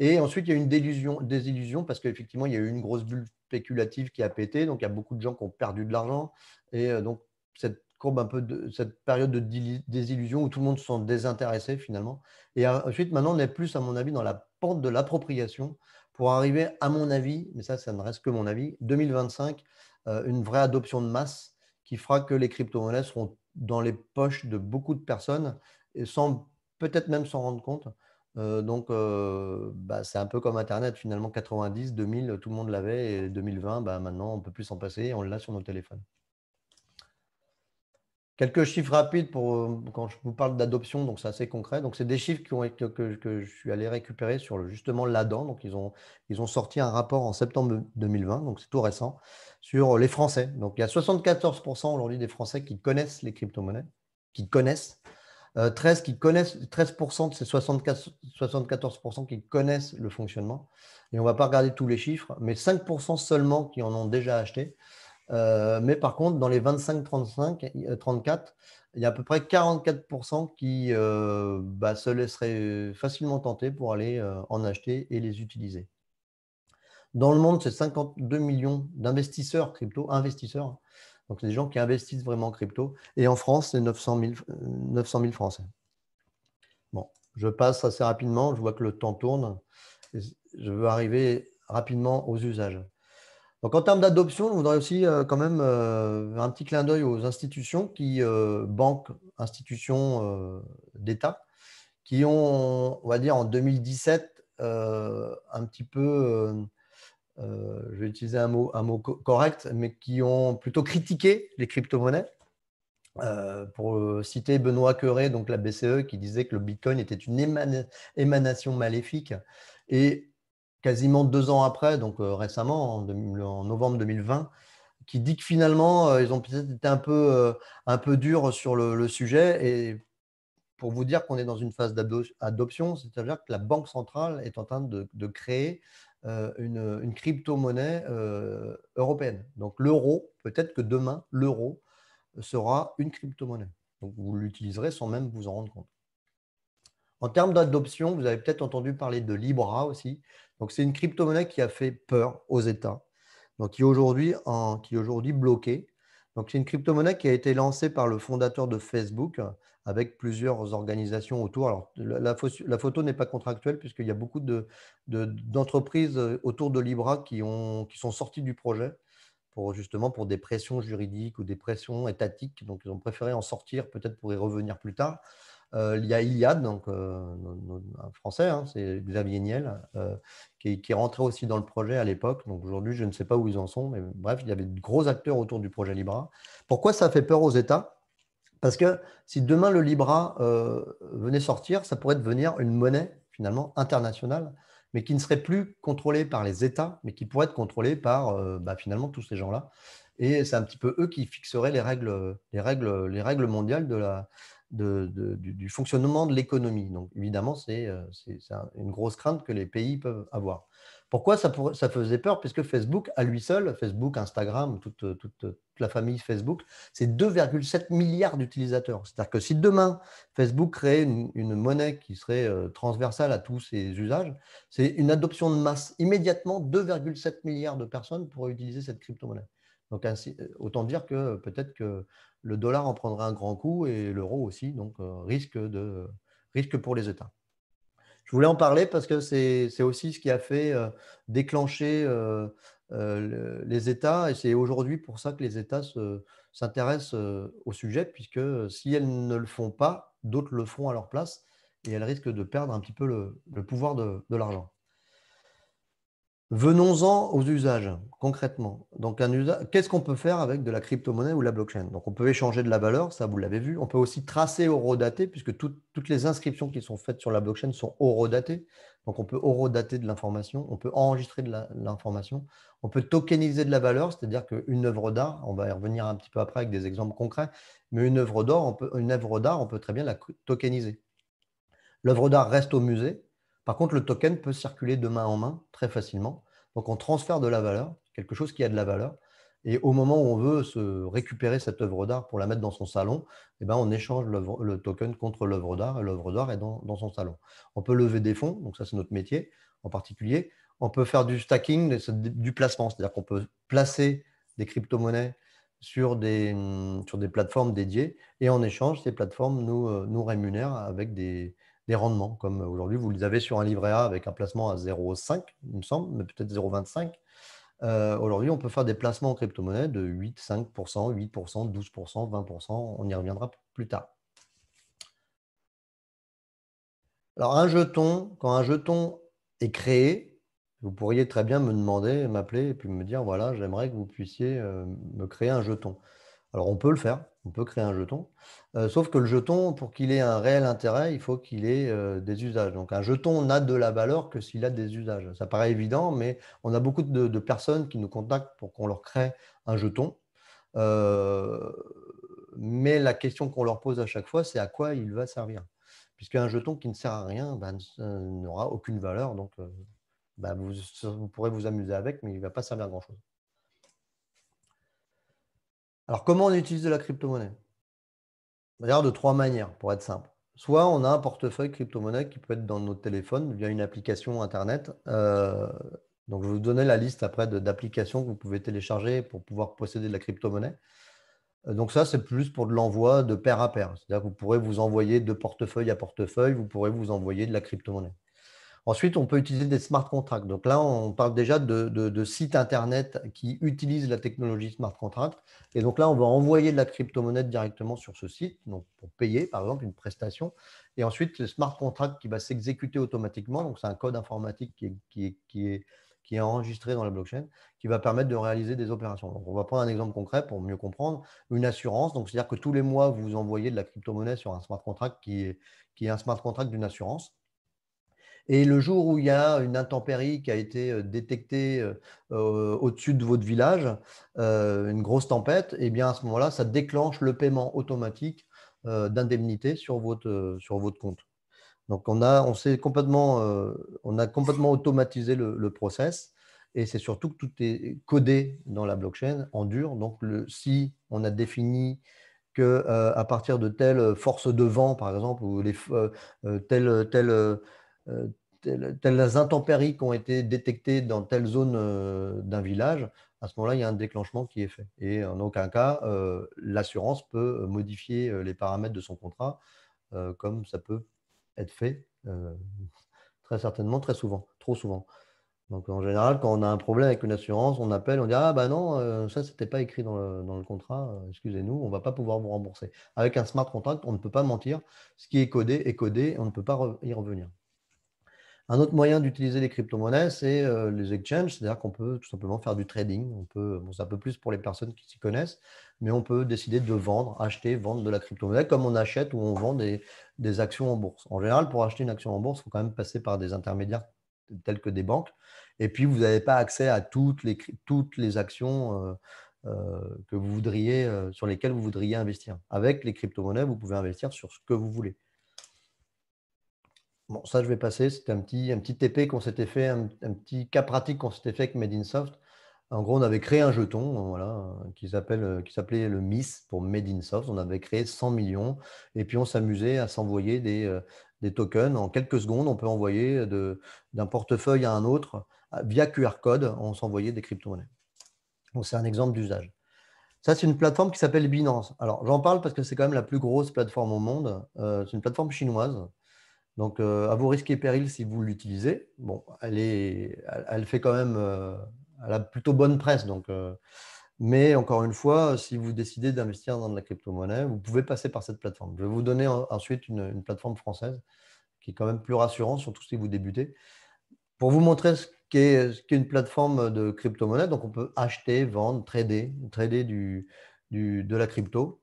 Et ensuite, il y a eu une désillusion, désillusion parce qu'effectivement, il y a eu une grosse bulle spéculative qui a pété. Donc, il y a beaucoup de gens qui ont perdu de l'argent. Et euh, donc, cette courbe un peu de cette période de désillusion où tout le monde se sent désintéressé, finalement. Et euh, ensuite, maintenant, on est plus, à mon avis, dans la pente de l'appropriation pour arriver, à mon avis, mais ça, ça ne reste que mon avis, 2025, euh, une vraie adoption de masse qui fera que les crypto-monnaies seront dans les poches de beaucoup de personnes et sans peut-être même s'en rendre compte. Euh, donc, euh, bah, c'est un peu comme Internet. Finalement, 90, 2000, tout le monde l'avait. Et 2020, bah, maintenant, on ne peut plus s'en passer. On l'a sur nos téléphones. Quelques chiffres rapides pour euh, quand je vous parle d'adoption, donc c'est assez concret. Donc c'est des chiffres que, je suis allé récupérer sur justement l'ADAN. Donc ils ont, ils ont sorti un rapport en septembre 2020, donc c'est tout récent, sur les Français. Donc il y a 74% aujourd'hui des Français qui connaissent les crypto-monnaies, qui connaissent. 13 euh, qui connaissent 13% de ces 74, qui connaissent le fonctionnement. Et on ne va pas regarder tous les chiffres, mais 5% seulement qui en ont déjà acheté. Euh, mais par contre, dans les 25, 35, 34, il y a à peu près 44% qui euh, bah, se laisseraient facilement tenter pour aller en acheter et les utiliser. Dans le monde, c'est 52 millions d'investisseurs crypto, investisseurs, donc, des gens qui investissent vraiment en crypto. Et en France, c'est 900 000, 900 Français. Bon, je passe assez rapidement. Je vois que le temps tourne. je veux arriver rapidement aux usages. Donc, en termes d'adoption, je voudrais aussi euh, quand même euh, un petit clin d'œil aux institutions qui, euh, banques, institutions d'État, qui ont, on va dire, en 2017, un petit peu euh, je vais utiliser un mot, mot correct, mais qui ont plutôt critiqué les crypto-monnaies. Euh, pour euh, citer Benoît Cœuré donc la BCE, qui disait que le Bitcoin était une émanation maléfique. Et quasiment deux ans après, donc récemment, en, novembre 2020, qui dit que finalement, ils ont peut-être été un peu, un peu durs sur le, sujet. Et pour vous dire qu'on est dans une phase d'adoption, c'est-à-dire que la Banque centrale est en train de, de créer euh, une, crypto-monnaie euh, européenne. Donc l'euro, peut-être que demain, l'euro sera une crypto-monnaie. Donc vous l'utiliserez sans même vous en rendre compte. En termes d'adoption, vous avez peut-être entendu parler de Libra aussi. Donc c'est une crypto-monnaie qui a fait peur aux États, donc qui est aujourd'hui bloquée. Donc c'est une crypto-monnaie qui a été lancée par le fondateur de Facebook, avec plusieurs organisations autour. Alors, la, la photo n'est pas contractuelle puisqu'il y a beaucoup d'entreprises de, autour de Libra qui, ont, qui sont sorties du projet pour justement pour des pressions juridiques ou des pressions étatiques. Donc, ils ont préféré en sortir peut-être pour y revenir plus tard. Euh, il y a Iliad, donc, euh, un Français, hein, c'est Xavier Niel, euh, qui, qui, est rentré aussi dans le projet à l'époque. Donc aujourd'hui, je ne sais pas où ils en sont, mais bref, il y avait de gros acteurs autour du projet Libra. Pourquoi ça fait peur aux États parce que si demain le Libra euh, venait sortir, ça pourrait devenir une monnaie finalement internationale, mais qui ne serait plus contrôlée par les États, mais qui pourrait être contrôlée par euh, bah, finalement tous ces gens-là. Et c'est un petit peu eux qui fixeraient les règles, les règles, les règles mondiales de la, du, fonctionnement de l'économie. Donc évidemment, c'est euh, une grosse crainte que les pays peuvent avoir. Pourquoi ça, faisait peur Puisque Facebook, à lui seul, Facebook, Instagram, toute, toute, la famille Facebook, c'est 2,7 milliards d'utilisateurs. C'est-à-dire que si demain, Facebook créait une, monnaie qui serait euh, transversale à tous ses usages, c'est une adoption de masse. Immédiatement, 2,7 milliards de personnes pourraient utiliser cette crypto-monnaie. Donc, ainsi, euh, autant dire que peut-être que le dollar en prendra un grand coup et l'euro aussi, donc euh, risque, de, risque pour les États je voulais en parler parce que c'est aussi ce qui a fait euh, déclencher euh, euh, les États, et c'est aujourd'hui pour ça que les États s'intéressent au sujet, puisque si elles ne le font pas, d'autres le font à leur place, et elles risquent de perdre un petit peu le, pouvoir de l'argent. Venons-en aux usages concrètement. Donc, qu'est-ce qu'on peut faire avec de la crypto-monnaie ou la blockchain Donc, on peut échanger de la valeur, ça vous l'avez vu. On peut aussi tracer horodater, puisque toutes les inscriptions qui sont faites sur la blockchain sont horodatées. Donc, on peut horodater de l'information, on peut enregistrer de l'information, on peut tokeniser de la valeur, c'est-à-dire qu'une œuvre d'art, on va y revenir un petit peu après avec des exemples concrets, mais une œuvre une œuvre d'art, on peut très bien la tokeniser. L'œuvre d'art reste au musée, par contre, le token peut circuler de main en main très facilement. Donc, on transfère de la valeur, quelque chose qui a de la valeur. Et au moment où on veut se récupérer cette œuvre d'art pour la mettre dans son salon, eh ben on échange le token contre l'œuvre d'art et l'œuvre d'art est dans, son salon. On peut lever des fonds, donc ça c'est notre métier en particulier. On peut faire du stacking, du placement, c'est-à-dire qu'on peut placer des crypto-monnaies sur des, sur des plateformes dédiées et en échange, ces plateformes nous, euh, nous rémunèrent avec des, rendements, comme aujourd'hui vous les avez sur un livret A avec un placement à 0,5, il me semble, mais peut-être 0,25. Euh, aujourd'hui, on peut faire des placements en crypto-monnaie de 8, 5%, 8%, 12%, 20%. On y reviendra plus tard. Alors, un jeton, quand un jeton est créé, vous pourriez très bien me demander, m'appeler et puis me dire voilà, j'aimerais que vous puissiez euh, me créer un jeton. Alors on peut le faire, on peut créer un jeton, euh, sauf que le jeton, pour qu'il ait un réel intérêt, il faut qu'il ait euh, des usages. Donc un jeton n'a de la valeur que s'il a des usages. Ça paraît évident, mais on a beaucoup de, personnes qui nous contactent pour qu'on leur crée un jeton. Euh, mais la question qu'on leur pose à chaque fois, c'est à quoi il va servir. Puisqu'un jeton qui ne sert à rien ben, n'aura aucune valeur, donc ben, vous, vous pourrez vous amuser avec, mais il ne va pas servir à grand-chose. Alors, comment on utilise de la crypto-monnaie D'ailleurs, de trois manières, pour être simple. Soit on a un portefeuille crypto-monnaie qui peut être dans notre téléphone via une application Internet. Euh, donc, je vais vous donner la liste après d'applications que vous pouvez télécharger pour pouvoir posséder de la crypto-monnaie. Euh, donc ça, c'est plus pour de l'envoi de pair à pair. C'est-à-dire que vous pourrez vous envoyer de portefeuille à portefeuille, vous pourrez vous envoyer de la crypto-monnaie. Ensuite, on peut utiliser des smart contracts. Donc là, on parle déjà de, sites Internet qui utilisent la technologie smart contract. Et donc là, on va envoyer de la crypto-monnaie directement sur ce site, donc pour payer, par exemple, une prestation. Et ensuite, le smart contract qui va s'exécuter automatiquement. Donc c'est un code informatique qui est, enregistré dans la blockchain, qui va permettre de réaliser des opérations. Donc on va prendre un exemple concret pour mieux comprendre. Une assurance, donc c'est-à-dire que tous les mois, vous envoyez de la crypto-monnaie sur un smart contract qui est un smart contract d'une assurance. Et le jour où il y a une intempérie qui a été euh, détectée euh, euh, au-dessus de votre village, une grosse tempête, et eh bien à ce moment-là, ça déclenche le paiement automatique d'indemnité sur votre, sur votre compte. Donc on a, on complètement, on a complètement automatisé le, process. Et c'est surtout que tout est codé dans la blockchain en dur. Donc, le, si on a défini que partir de telle force de vent, par exemple, ou les, telle, telles, intempéries qui ont été détectées dans telle zone euh, d'un village, à ce moment-là, il y a un déclenchement qui est fait. Et en aucun cas, euh, l'assurance peut euh, modifier les paramètres de son contrat, comme ça peut être fait très certainement, très souvent, trop souvent. Donc en général, quand on a un problème avec une assurance, on appelle, on dit Ah ben non, ça, ce n'était pas écrit dans le, dans le contrat, excusez-nous, on ne va pas pouvoir vous rembourser. Avec un smart contract, on ne peut pas mentir. Ce qui est codé est codé, on ne peut pas y revenir. Un autre moyen d'utiliser les crypto-monnaies, c'est euh, les exchanges, c'est-à-dire qu'on peut tout simplement faire du trading. On peut, c'est un peu plus pour les personnes qui s'y connaissent, mais on peut décider de vendre, acheter, vendre de la crypto-monnaie comme on achète ou on vend des, actions en bourse. En général, pour acheter une action en bourse, il faut quand même passer par des intermédiaires tels que des banques. Et puis, vous n'avez pas accès à toutes les, actions euh, euh, que vous voudriez, sur lesquelles vous voudriez investir. Avec les crypto-monnaies, vous pouvez investir sur ce que vous voulez. Bon, ça, je vais passer. C'était un petit, un petit TP qu'on s'était fait, un, petit cas pratique qu'on s'était fait avec Made in Soft. En gros, on avait créé un jeton euh, voilà, euh, euh, qui s'appelait le MIS pour Made in Soft. On avait créé 100 millions et puis on s'amusait à s'envoyer des, tokens. En quelques secondes, on peut envoyer d'un portefeuille à un autre via QR code. On s'envoyait des crypto-monnaies. c'est un exemple d'usage. Ça, c'est une plateforme qui s'appelle Binance. Alors, j'en parle parce que c'est quand même la plus grosse plateforme au monde. c'est une plateforme chinoise donc, euh, à vos risques et périls si vous l'utilisez. Bon, elle, elle, fait quand même, euh, elle a plutôt bonne presse. Donc, euh, mais encore une fois, si vous décidez d'investir dans de la crypto-monnaie, vous pouvez passer par cette plateforme. Je vais vous donner ensuite une, plateforme française qui est quand même plus rassurante, surtout si vous débutez, pour vous montrer ce qu'est une plateforme de crypto-monnaie. Donc, on peut acheter, vendre, trader, trader du, de la crypto.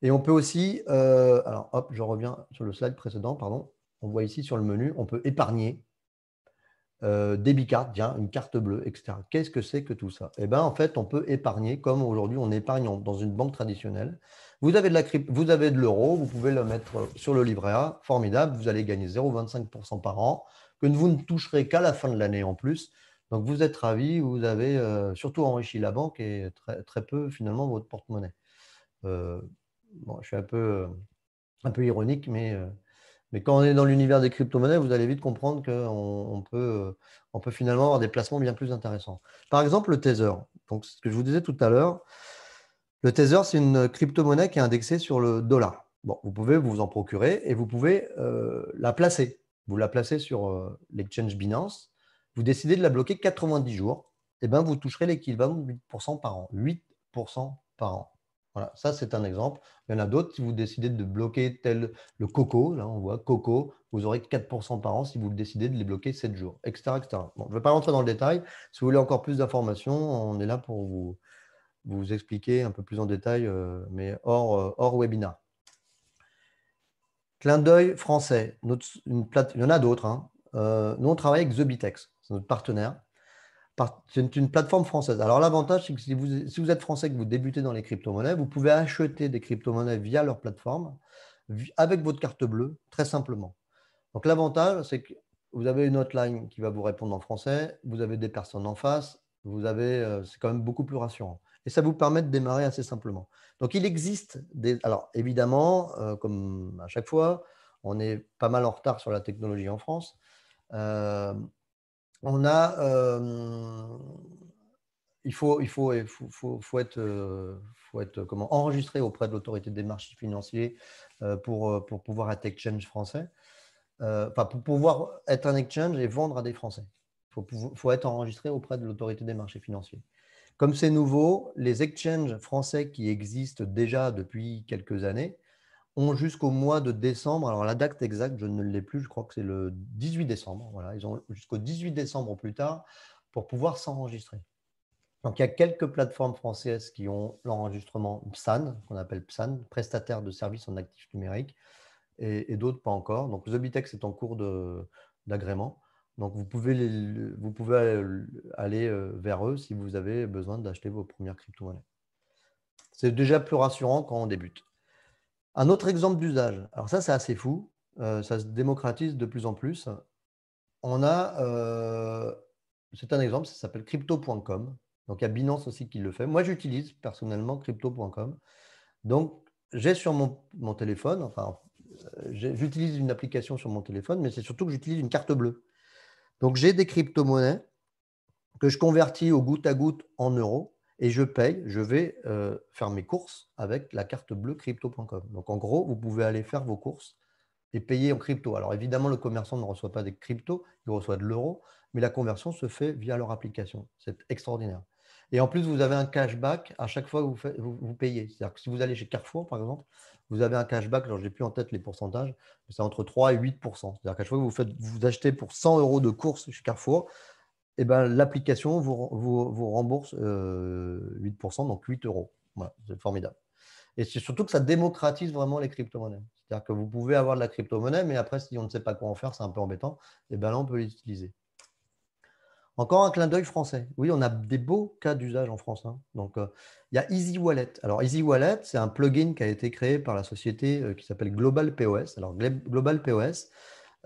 Et on peut aussi, alors hop, je reviens sur le slide précédent, pardon on voit ici sur le menu, on peut épargner, euh, débit une carte bleue, etc. Qu'est-ce que c'est que tout ça Eh bien, en fait, on peut épargner comme aujourd'hui on épargne dans une banque traditionnelle. Vous avez de la vous avez de l'euro, vous pouvez le mettre sur le livret A, formidable, vous allez gagner 0,25% par an, que vous ne toucherez qu'à la fin de l'année en plus. Donc vous êtes ravi, vous avez euh, surtout enrichi la banque et très, peu finalement votre porte-monnaie. Euh, bon, je suis un peu, euh, un peu ironique, mais mais quand on est dans l'univers des crypto-monnaies, vous allez vite comprendre qu'on peut, finalement avoir des placements bien plus intéressants. Par exemple, le Tether. Donc, ce que je vous disais tout à l'heure, le Tether, c'est une crypto-monnaie qui est indexée sur le dollar. Bon, vous pouvez vous en procurer et vous pouvez euh, la placer. Vous la placez sur euh, l'exchange Binance. Vous décidez de la bloquer 90 jours. Et eh ben, vous toucherez l'équivalent de 8% par an. 8% par an. Voilà, ça c'est un exemple. Il y en a d'autres, si vous décidez de bloquer tel le coco, là on voit coco, vous aurez 4% par an si vous décidez de les bloquer 7 jours, etc. je ne vais pas rentrer dans le détail. Si vous voulez encore plus d'informations, on est là pour vous, vous expliquer un peu plus en détail, euh, mais hors, euh, hors webinaire. Clin d'œil français, plate, il y en a d'autres. Hein. Euh, nous, on travaille avec The c'est notre partenaire. C'est une plateforme française. Alors l'avantage, c'est que si vous, êtes français et que vous débutez dans les crypto-monnaies, vous pouvez acheter des crypto-monnaies via leur plateforme avec votre carte bleue, très simplement. Donc l'avantage, c'est que vous avez une hotline qui va vous répondre en français, vous avez des personnes en face, vous avez, euh, c'est quand même beaucoup plus rassurant. Et ça vous permet de démarrer assez simplement. Donc il existe des... Alors évidemment, euh, comme à chaque fois, on est pas mal en retard sur la technologie en France. Euh, on a, euh, il, faut, il faut, il faut, euh, faut, être, comment, enregistré auprès de l'autorité des marchés financiers euh, pour, pouvoir être exchange français, enfin, pour pouvoir être un exchange et vendre à des Français. Il faut être enregistré auprès de l'autorité des marchés financiers. Comme c'est nouveau, les exchanges français qui existent déjà depuis quelques années ont jusqu'au mois de décembre. Alors, la date exacte, je ne l'ai plus, je crois que c'est le 18 décembre. Voilà, ils ont jusqu'au 18 décembre plus tard pour pouvoir s'enregistrer. Donc, il y a quelques plateformes françaises qui ont l'enregistrement PSAN, qu'on appelle PSAN, prestataire de services en actifs numériques, et, d'autres pas encore. Donc, Zobitex est en cours d'agrément. Donc, vous pouvez, vous pouvez aller euh, vers eux si vous avez besoin d'acheter vos premières crypto-monnaies. C'est déjà plus rassurant quand on débute. Un autre exemple d'usage. Alors ça, c'est assez fou. Euh, ça se démocratise de plus en plus. On a, euh, c'est un exemple, ça s'appelle crypto.com. Donc il y a Binance aussi qui le fait. Moi, j'utilise personnellement crypto.com. Donc j'ai sur mon, mon, téléphone, enfin, euh, j'utilise une application sur mon téléphone, mais c'est surtout que j'utilise une carte bleue. Donc j'ai des crypto-monnaies que je convertis au goutte à goutte en euros et je paye, je vais euh, faire mes courses avec la carte bleue crypto.com. Donc en gros, vous pouvez aller faire vos courses et payer en crypto. Alors évidemment, le commerçant ne reçoit pas des cryptos, il reçoit de l'euro, mais la conversion se fait via leur application. C'est extraordinaire. Et en plus, vous avez un cashback à chaque fois que vous, vous, payez. C'est-à-dire que si vous allez chez Carrefour, par exemple, vous avez un cashback, alors je n'ai plus en tête les pourcentages, mais c'est entre 3 et 8 C'est-à-dire qu'à chaque fois que vous, faites, vous achetez pour 100 euros de course chez Carrefour, eh ben, l'application vous, rembourse 8%, euh, donc 8 euros. c'est formidable. Et c'est surtout que ça démocratise vraiment les crypto-monnaies. C'est-à-dire que vous pouvez avoir de la crypto-monnaie, mais après, si on ne sait pas quoi en faire, c'est un peu embêtant, et eh ben là, on peut l'utiliser. Encore un clin d'œil français. Oui, on a des beaux cas d'usage en France. Hein. Donc, euh, il y a Easy Wallet. Alors, Easy Wallet, c'est un plugin qui a été créé par la société euh, qui s'appelle Global POS. Alors, Global POS,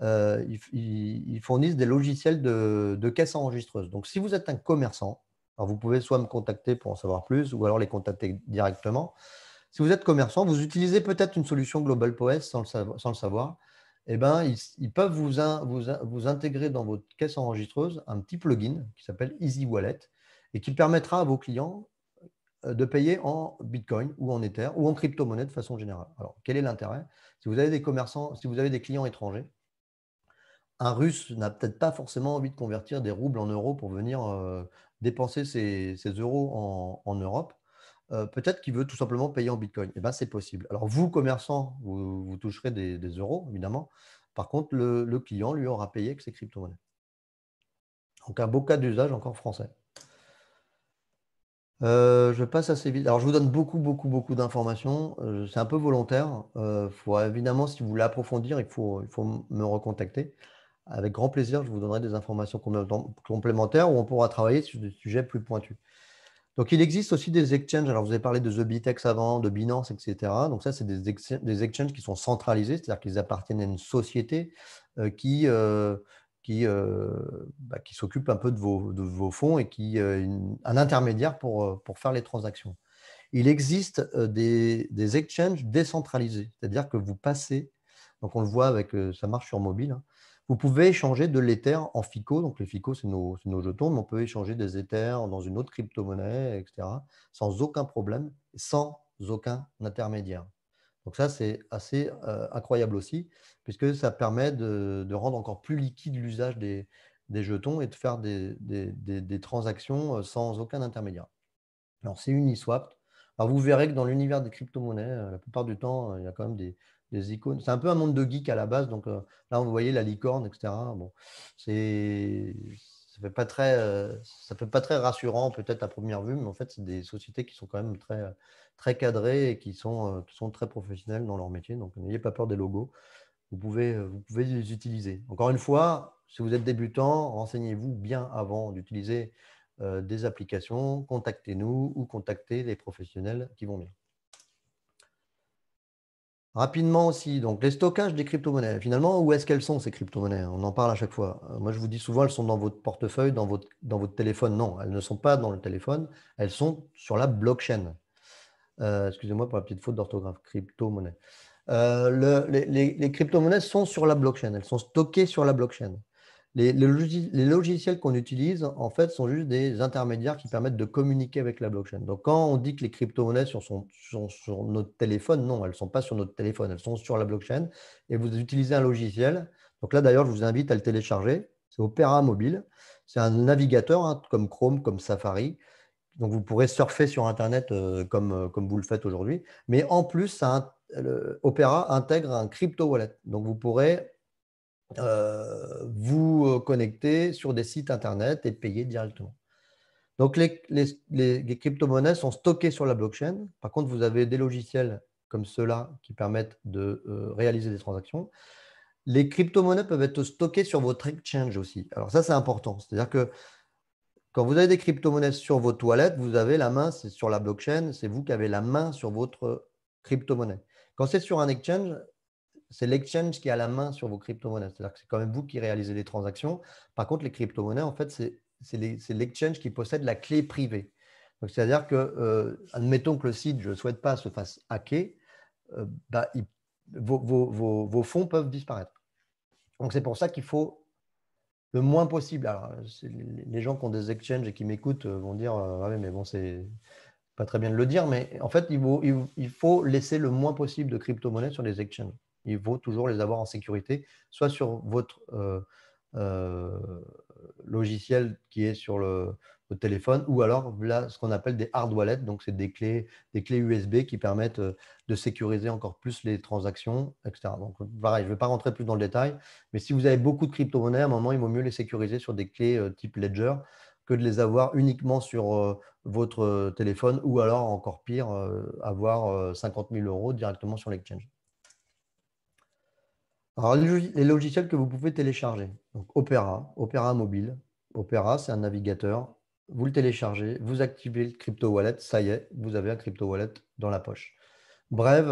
euh, ils, fournissent des logiciels de, de, caisse enregistreuse. Donc, si vous êtes un commerçant, alors vous pouvez soit me contacter pour en savoir plus, ou alors les contacter directement. Si vous êtes commerçant, vous utilisez peut-être une solution Global POS sans le, savoir. Sans eh ben, ils, peuvent vous, vous, vous, intégrer dans votre caisse enregistreuse un petit plugin qui s'appelle Easy Wallet et qui permettra à vos clients euh, de payer en Bitcoin ou en Ether ou en crypto-monnaie de façon générale. Alors, quel est l'intérêt Si vous avez des commerçants, si vous avez des clients étrangers, un Russe n'a peut-être pas forcément envie de convertir des roubles en euros pour venir euh, dépenser ses, euros en, Europe. Euh, peut-être qu'il veut tout simplement payer en Bitcoin. Et eh ben c'est possible. Alors, vous, commerçant, vous, toucherez des, euros, évidemment. Par contre, le, client, lui, aura payé avec ses crypto-monnaies. Donc, un beau cas d'usage encore français. Euh, je passe assez vite. Alors, je vous donne beaucoup, beaucoup, beaucoup d'informations. c'est un peu volontaire. faut, évidemment, si vous voulez approfondir, il faut me recontacter. Avec grand plaisir, je vous donnerai des informations complémentaires où on pourra travailler sur des sujets plus pointus. Donc, il existe aussi des exchanges. Alors, vous avez parlé de The Bitex avant, de Binance, etc. Donc, ça, c'est des, exchanges qui sont centralisés, c'est-à-dire qu'ils appartiennent à une société euh, qui, euh, euh, bah, qui, s'occupe un peu de vos, fonds et qui est un intermédiaire pour, pour faire les transactions. Il existe des, des exchanges décentralisés, c'est-à-dire que vous passez, donc on le voit avec, ça marche sur mobile, hein, vous pouvez échanger de l'éther en FICO. Donc, les FICO, c'est nos, jetons, mais on peut échanger des éthers dans une autre crypto-monnaie, etc., sans aucun problème, sans aucun intermédiaire. Donc, ça, c'est assez euh, incroyable aussi, puisque ça permet de, rendre encore plus liquide l'usage des, jetons et de faire des, transactions euh, sans aucun intermédiaire. Alors, c'est Uniswap. vous verrez que dans l'univers des crypto-monnaies, euh, la plupart du temps, il y a quand même des, icônes. C'est un peu un monde de geek à la base, donc euh, là, vous voyez la licorne, etc. Bon, c'est ça fait pas très, euh, ça fait pas très rassurant peut-être à première vue, mais en fait, c'est des sociétés qui sont quand même très, euh, très cadrées et qui sont, sont très professionnelles dans leur métier. Donc, n'ayez pas peur des logos. Vous pouvez, vous pouvez les utiliser. Encore une fois, si vous êtes débutant, renseignez-vous bien avant d'utiliser des applications. Contactez-nous ou contactez les professionnels qui vont bien. Rapidement aussi, donc les stockages des crypto-monnaies. Finalement, où est-ce qu'elles sont ces crypto-monnaies On en parle à chaque fois. Euh, moi, je vous dis souvent, elles sont dans votre portefeuille, dans votre, dans votre téléphone. Non, elles ne sont pas dans le téléphone, elles sont sur la blockchain. Euh, excusez-moi pour la petite faute d'orthographe, crypto-monnaie. Euh, les, les crypto-monnaies sont sur la blockchain, elles sont stockées sur la blockchain les, logiciels qu'on utilise, en fait, sont juste des intermédiaires qui permettent de communiquer avec la blockchain. Donc, quand on dit que les crypto-monnaies sont, sur notre téléphone, non, elles ne sont pas sur notre téléphone, elles sont sur la blockchain. Et vous utilisez un logiciel. Donc là, d'ailleurs, je vous invite à le télécharger. C'est Opera Mobile. C'est un navigateur hein, comme Chrome, comme Safari. Donc, vous pourrez surfer sur Internet euh, euh, comme, vous le faites aujourd'hui. Mais en plus, Opera intègre un crypto wallet. Donc, vous pourrez euh, vous euh, connecter sur des sites Internet et payer directement. Donc, les, crypto-monnaies sont stockées sur la blockchain. Par contre, vous avez des logiciels comme ceux-là qui permettent de euh, réaliser des transactions. Les crypto-monnaies peuvent être stockées sur votre exchange aussi. Alors, ça, c'est important. C'est-à-dire que quand vous avez des crypto-monnaies sur vos toilettes, vous avez la main, c'est sur la blockchain, c'est vous qui avez la main sur votre crypto-monnaie. Quand c'est sur un exchange, c'est l'exchange qui a la main sur vos crypto-monnaies. C'est-à-dire que c'est quand même vous qui réalisez les transactions. Par contre, les crypto-monnaies, en fait, c'est l'exchange qui possède la clé privée. c'est-à-dire que, euh, admettons que le site, je ne souhaite pas, se fasse hacker, euh, bah, vos, fonds peuvent disparaître. Donc, c'est pour ça qu'il faut le moins possible. Alors, les gens qui ont des exchanges et qui m'écoutent euh, vont dire ah mais bon, c'est pas très bien de le dire, mais en fait, il il faut laisser le moins possible de crypto-monnaies sur les exchanges il vaut toujours les avoir en sécurité, soit sur votre euh, euh, logiciel qui est sur le, téléphone, ou alors là, ce qu'on appelle des hard wallets, donc c'est des clés, des clés USB qui permettent euh, de sécuriser encore plus les transactions, etc. Donc pareil, je ne vais pas rentrer plus dans le détail, mais si vous avez beaucoup de crypto-monnaies, à un moment, il vaut mieux les sécuriser sur des clés type Ledger que de les avoir uniquement sur votre téléphone ou alors encore pire, avoir 50 000 euros directement sur l'exchange. Alors, les logiciels que vous pouvez télécharger. Donc, Opera, Opera Mobile. Opera, c'est un navigateur. Vous le téléchargez, vous activez le crypto wallet, ça y est, vous avez un crypto wallet dans la poche. Bref,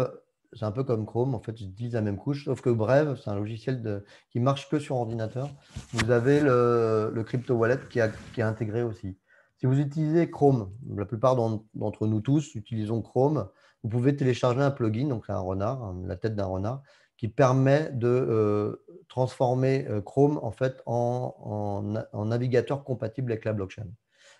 c'est un peu comme Chrome, en fait, j'utilise la même couche, sauf que Bref, c'est un logiciel de, qui marche que sur ordinateur. Vous avez le, crypto wallet qui, qui, est intégré aussi. Si vous utilisez Chrome, la plupart d'entre nous tous utilisons Chrome, vous pouvez télécharger un plugin, donc un renard, hein, la tête d'un renard, qui permet de euh, transformer euh, Chrome en fait en, navigateur compatible avec la blockchain.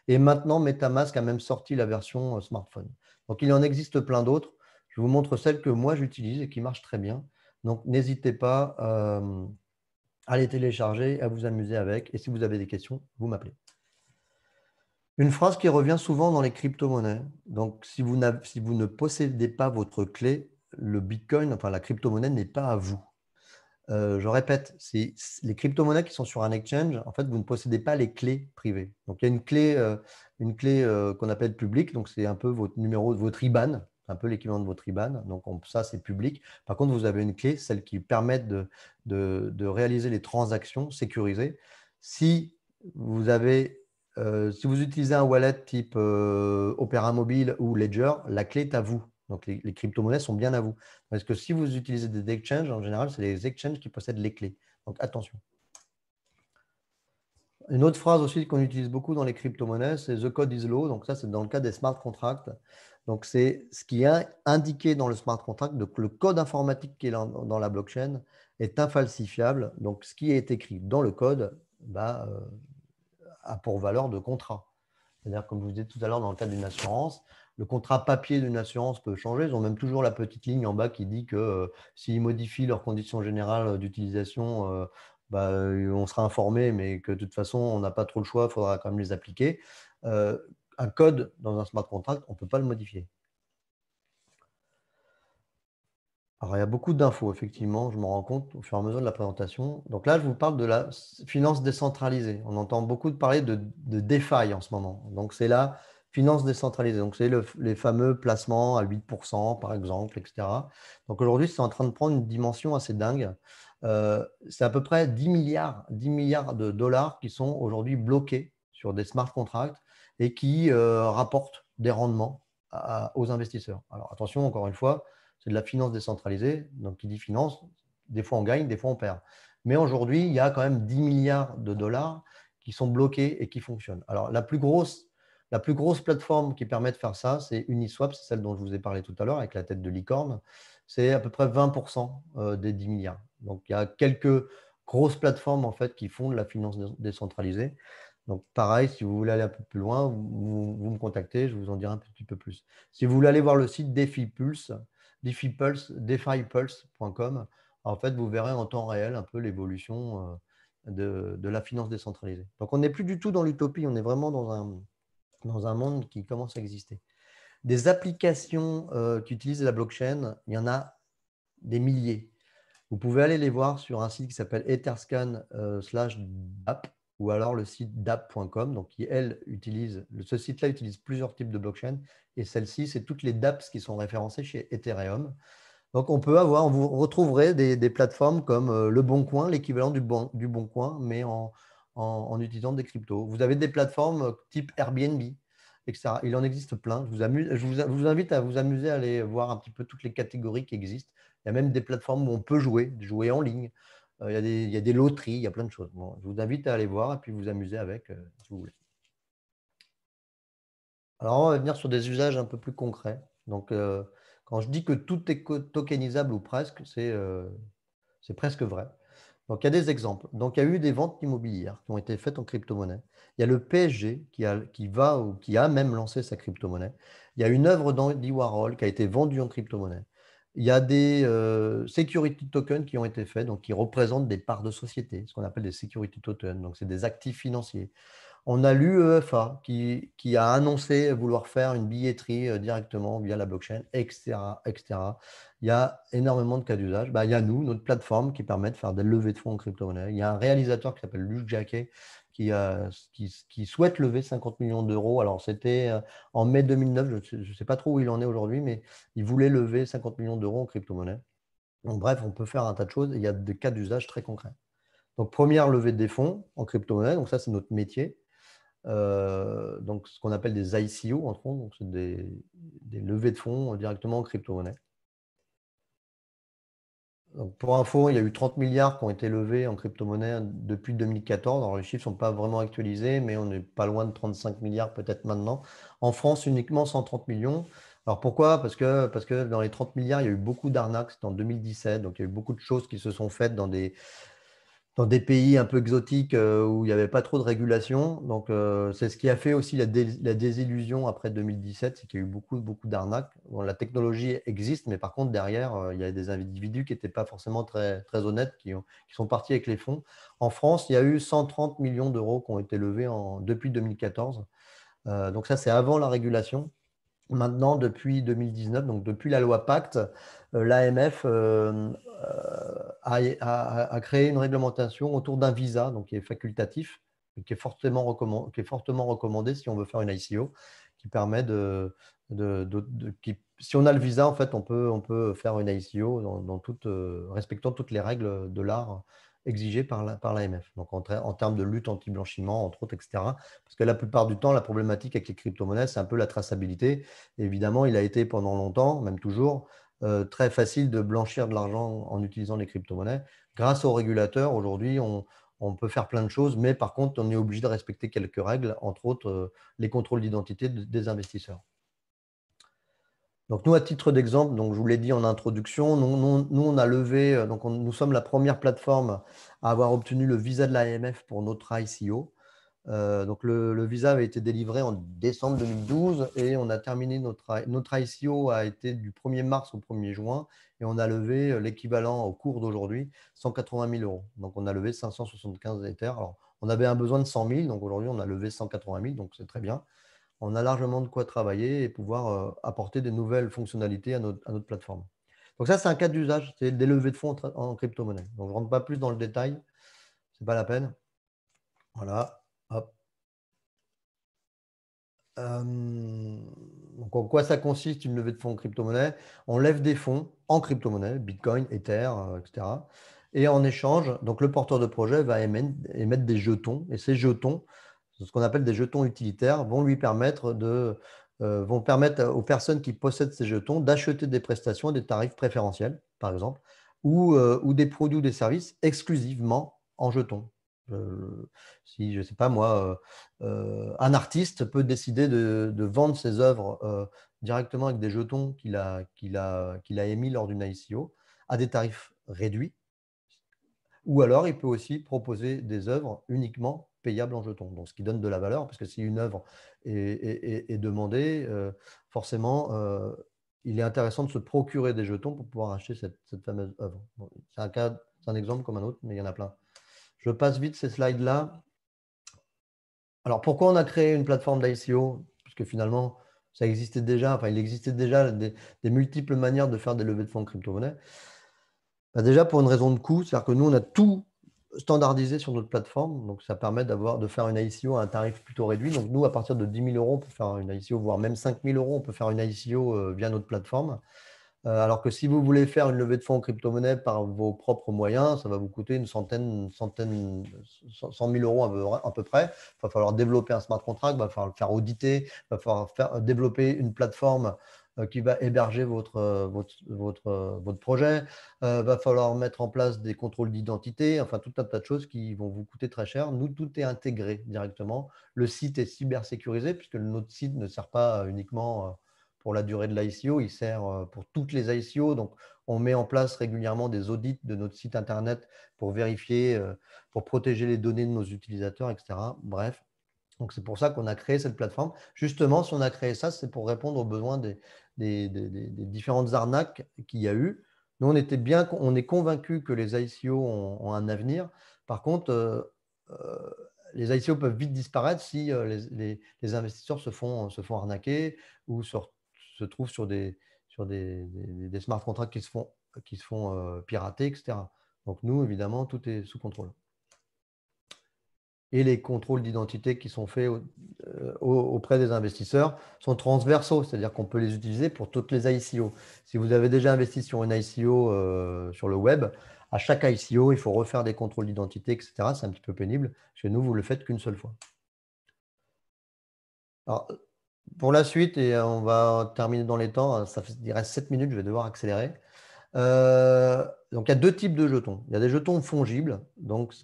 Et maintenant, MetaMask a même sorti la version euh, smartphone. Donc, il en existe plein d'autres. Je vous montre celle que moi j'utilise et qui marche très bien. Donc, n'hésitez pas à les télécharger, à vous amuser avec. Et si vous avez des questions, vous m'appelez. Une phrase qui revient souvent dans les crypto-monnaies. Donc, si vous, si vous ne possédez pas votre clé, le Bitcoin, enfin la crypto-monnaie n'est pas à vous. Euh, je répète, c'est les crypto-monnaies qui sont sur un exchange, en fait, vous ne possédez pas les clés privées. Donc, il y a une clé, euh, une clé euh, qu'on appelle publique, donc c'est un peu votre numéro, de votre IBAN, un peu l'équivalent de votre IBAN. Donc, ça, c'est public. Par contre, vous avez une clé, celle qui permet de, réaliser les transactions sécurisées. Si vous avez si vous utilisez un wallet type Opera Mobile ou Ledger, la clé est à vous. Donc, les, crypto-monnaies sont bien à vous. Parce que si vous utilisez des exchanges, en général, c'est les exchanges qui possèdent les clés. Donc, attention. Une autre phrase aussi qu'on utilise beaucoup dans les crypto-monnaies, c'est The code is law. Donc, ça, c'est dans le cas des smart contracts. Donc, c'est ce qui est indiqué dans le smart contract. Donc, le code informatique qui est dans la blockchain est infalsifiable. Donc, ce qui est écrit dans le code bah, euh, a pour valeur de contrat. C'est-à-dire, comme je vous disais tout à l'heure, dans le cas d'une assurance, le contrat papier d'une assurance peut changer. Ils ont même toujours la petite ligne en bas qui dit que euh, s'ils modifient leurs conditions générales d'utilisation, euh, bah, euh, on sera informé, mais que de toute façon, on n'a pas trop le choix, il faudra quand même les appliquer. un code dans un smart contract, on ne peut pas le modifier. Alors, il y a beaucoup d'infos, effectivement, je m'en rends compte au fur et à mesure de la présentation. Donc là, je vous parle de la finance décentralisée. On entend beaucoup parler de, de DeFi en ce moment. Donc, c'est là finance décentralisée. donc c'est le, les fameux placements à 8%, par exemple, etc. Donc aujourd'hui, c'est en train de prendre une dimension assez dingue. Euh, c'est à peu près 10 milliards, 10 milliards de dollars qui sont aujourd'hui bloqués sur des smart contracts et qui euh, rapportent des rendements aux investisseurs. Alors attention, encore une fois, c'est de la finance décentralisée. Donc qui dit finance, des fois on gagne, des fois on perd. Mais aujourd'hui, il y a quand même 10 milliards de dollars qui sont bloqués et qui fonctionnent. Alors la plus grosse la plus grosse plateforme qui permet de faire ça, c'est Uniswap, c'est celle dont je vous ai parlé tout à l'heure avec la tête de licorne. C'est à peu près 20% euh, des 10 milliards. Donc il y a quelques grosses plateformes en fait qui font de la finance décentralisée. Donc pareil, si vous voulez aller un peu plus loin, vous, me contactez, je vous en dirai un petit peu plus. Si vous voulez aller voir le site DeFi Pulse, en fait, vous verrez en temps réel un peu l'évolution euh, de, de la finance décentralisée. Donc on n'est plus du tout dans l'utopie, on est vraiment dans un, dans un monde qui commence à exister. Des applications euh, qui utilisent la blockchain, il y en a des milliers. Vous pouvez aller les voir sur un site qui s'appelle etherscan euh, slash DAP ou alors le site DAP.com, donc qui, utilise, ce site-là utilise plusieurs types de blockchain, et celle-ci, c'est toutes les daps qui sont référencées chez Ethereum. Donc on peut avoir, vous retrouverez des, plateformes comme euh, Le Bon Coin, l'équivalent du bon, du bon Coin, mais en, en, utilisant des cryptos. Vous avez des plateformes euh, type Airbnb, etc. Il en existe plein. Je vous, invite à vous amuser à aller voir un petit peu toutes les catégories qui existent. Il y a même des plateformes où on peut jouer, jouer en ligne. Euh, il y, a des, loteries, il y a plein de choses. je vous invite à aller voir et puis vous amuser avec euh, si vous voulez. Alors, on va venir sur des usages un peu plus concrets. Donc, quand je dis que tout est tokenisable ou presque, c'est presque vrai. Donc, il y a des exemples. Donc, il y a eu des ventes immobilières qui ont été faites en crypto-monnaie. Il y a le PSG qui, a, va ou qui a même lancé sa crypto-monnaie. Il y a une œuvre d'Andy Warhol qui a été vendue en crypto-monnaie. Il y a des euh, security tokens qui ont été faits, donc qui représentent des parts de société, ce qu'on appelle des security tokens. Donc, c'est des actifs financiers on a l'UEFA qui, a annoncé vouloir faire une billetterie euh, directement via la blockchain, etc. etc. Il y a énormément de cas d'usage. Bah, il y a nous, notre plateforme qui permet de faire des levées de fonds en crypto-monnaie. Il y a un réalisateur qui s'appelle Luc Jacquet qui, euh, souhaite lever 50 millions d'euros. Alors, c'était euh, en mai 2009, je ne sais pas trop où il en est aujourd'hui, mais il voulait lever 50 millions d'euros en crypto-monnaie. bref, on peut faire un tas de choses il y a des cas d'usage très concrets. Donc, première levée des fonds en crypto-monnaie, donc ça, c'est notre métier. Euh, donc ce qu'on appelle des ICO en fond, donc c'est des, levées de fonds directement en crypto-monnaie. pour info, il y a eu 30 milliards qui ont été levés en crypto-monnaie depuis 2014. Alors les chiffres ne sont pas vraiment actualisés, mais on n'est pas loin de 35 milliards peut-être maintenant. En France, uniquement 130 millions. Alors pourquoi parce que, parce que dans les 30 milliards, il y a eu beaucoup d'arnaques, c'était en 2017, donc il y a eu beaucoup de choses qui se sont faites dans des, dans des pays un peu exotiques euh, où il n'y avait pas trop de régulation. Donc, euh, c'est ce qui a fait aussi la, désillusion après 2017, c'est qu'il y a eu beaucoup, beaucoup d'arnaques. la technologie existe, mais par contre, derrière, euh, il y a des individus qui n'étaient pas forcément très, très honnêtes, qui, ont, qui, sont partis avec les fonds. En France, il y a eu 130 millions d'euros qui ont été levés en, depuis 2014. donc ça, c'est avant la régulation. Maintenant, depuis 2019, donc depuis la loi Pacte, euh, l'AMF euh, euh, a, créé une réglementation autour d'un visa, donc qui est facultatif, qui est fortement recommandé, qui est fortement recommandé si on veut faire une ICO, qui permet de, si on a le visa, en fait, on peut, faire une ICO dans, respectant toutes les règles de l'art exigées par l'AMF, donc en, termes de lutte anti-blanchiment, entre autres, etc. Parce que la plupart du temps, la problématique avec les crypto-monnaies, c'est un peu la traçabilité. évidemment, il a été pendant longtemps, même toujours, euh, très facile de blanchir de l'argent en utilisant les crypto-monnaies. Grâce aux régulateurs, aujourd'hui, on, peut faire plein de choses, mais par contre, on est obligé de respecter quelques règles, entre autres euh, les contrôles d'identité des investisseurs. Donc nous, à titre d'exemple, donc je vous l'ai dit en introduction, nous, on a levé, euh, donc nous sommes la première plateforme à avoir obtenu le visa de l'AMF pour notre ICO. Euh, donc le, visa avait été délivré en décembre 2012 et on a terminé notre, ICO a été du 1er mars au 1er juin et on a levé euh, l'équivalent au cours d'aujourd'hui 180 000 euros. Donc on a levé 575 éthers. Alors on avait un besoin de 100 000, donc aujourd'hui on a levé 180 000, donc c'est très bien. On a largement de quoi travailler et pouvoir euh, apporter des nouvelles fonctionnalités à notre, plateforme. Donc ça c'est un cas d'usage, c'est des levées de fonds en, crypto-monnaie. Donc je ne rentre pas plus dans le détail, ce n'est pas la peine. Voilà, euh, donc en quoi ça consiste une levée de fonds en crypto-monnaie On lève des fonds en crypto-monnaie, Bitcoin, Ether, euh, etc. Et en échange, donc le porteur de projet va émettre des jetons. Et ces jetons, ce qu'on appelle des jetons utilitaires, vont lui permettre de euh, vont permettre aux personnes qui possèdent ces jetons d'acheter des prestations à des tarifs préférentiels, par exemple, ou des produits ou des services exclusivement en jetons si, je ne sais pas moi, euh, euh, un artiste peut décider de, vendre ses œuvres euh, directement avec des jetons qu'il a, qu'il a, qu'il a émis lors d'une ICO à des tarifs réduits. Ou alors, il peut aussi proposer des œuvres uniquement payables en jetons, donc ce qui donne de la valeur, parce que si une œuvre est, demandée, forcément, il est intéressant de se procurer des jetons pour pouvoir acheter cette, fameuse œuvre. c'est un c'est un exemple comme un autre, mais il y en a plein. Je passe vite ces slides-là. Alors, pourquoi on a créé une plateforme d'ICO Parce que finalement, ça existait déjà, enfin, il existait déjà des, multiples manières de faire des levées de fonds de crypto-monnaie. Bah, déjà, pour une raison de coût, c'est-à-dire que nous, on a tout standardisé sur notre plateforme. Donc, ça permet d'avoir, de faire une ICO à un tarif plutôt réduit. Donc, nous, à partir de 10 000 euros, on peut faire une ICO, voire même 5 000 euros, on peut faire une ICO euh, via notre plateforme. Euh, alors que si vous voulez faire une levée de fonds en crypto-monnaie par vos propres moyens, ça va vous coûter une centaine, centaine, 100 euros à peu près. Il va falloir développer un smart contract, il va falloir le faire auditer, il va falloir euh, développer une plateforme euh, qui va héberger votre, votre, votre, projet. Il va falloir mettre en place des contrôles d'identité, enfin tout un tas de choses qui vont vous coûter très cher. Nous, tout est intégré directement. Le site est cybersécurisé puisque notre site ne sert pas uniquement pour la durée de l'ICO, il sert euh, pour toutes les ICO. Donc, on met en place régulièrement des audits de notre site Internet pour vérifier, euh, pour protéger les données de nos utilisateurs, etc. Bref, donc c'est pour ça qu'on a créé cette plateforme. Justement, si on a créé ça, c'est pour répondre aux besoins des, différentes arnaques qu'il y a eu. Nous, on était bien, on est convaincu que les ICO ont, un avenir. Par contre, euh, les ICO peuvent vite disparaître si les, investisseurs se font, se font arnaquer ou se, se trouvent sur des, sur des, smart contracts qui se font, qui se font euh, pirater, etc. Donc nous, évidemment, tout est sous contrôle. Et les contrôles d'identité qui sont faits euh, auprès des investisseurs sont transversaux, c'est-à-dire qu'on peut les utiliser pour toutes les ICO. Si vous avez déjà investi sur une ICO euh, sur le web, à chaque ICO, il faut refaire des contrôles d'identité, etc. C'est un petit peu pénible. Chez nous, vous le faites qu'une seule fois. Alors, pour la suite, et euh, on va euh, terminer dans les temps, ça il reste 7 minutes, je vais devoir accélérer. Euh, donc il y a deux types de jetons. Il y a des jetons fongibles, donc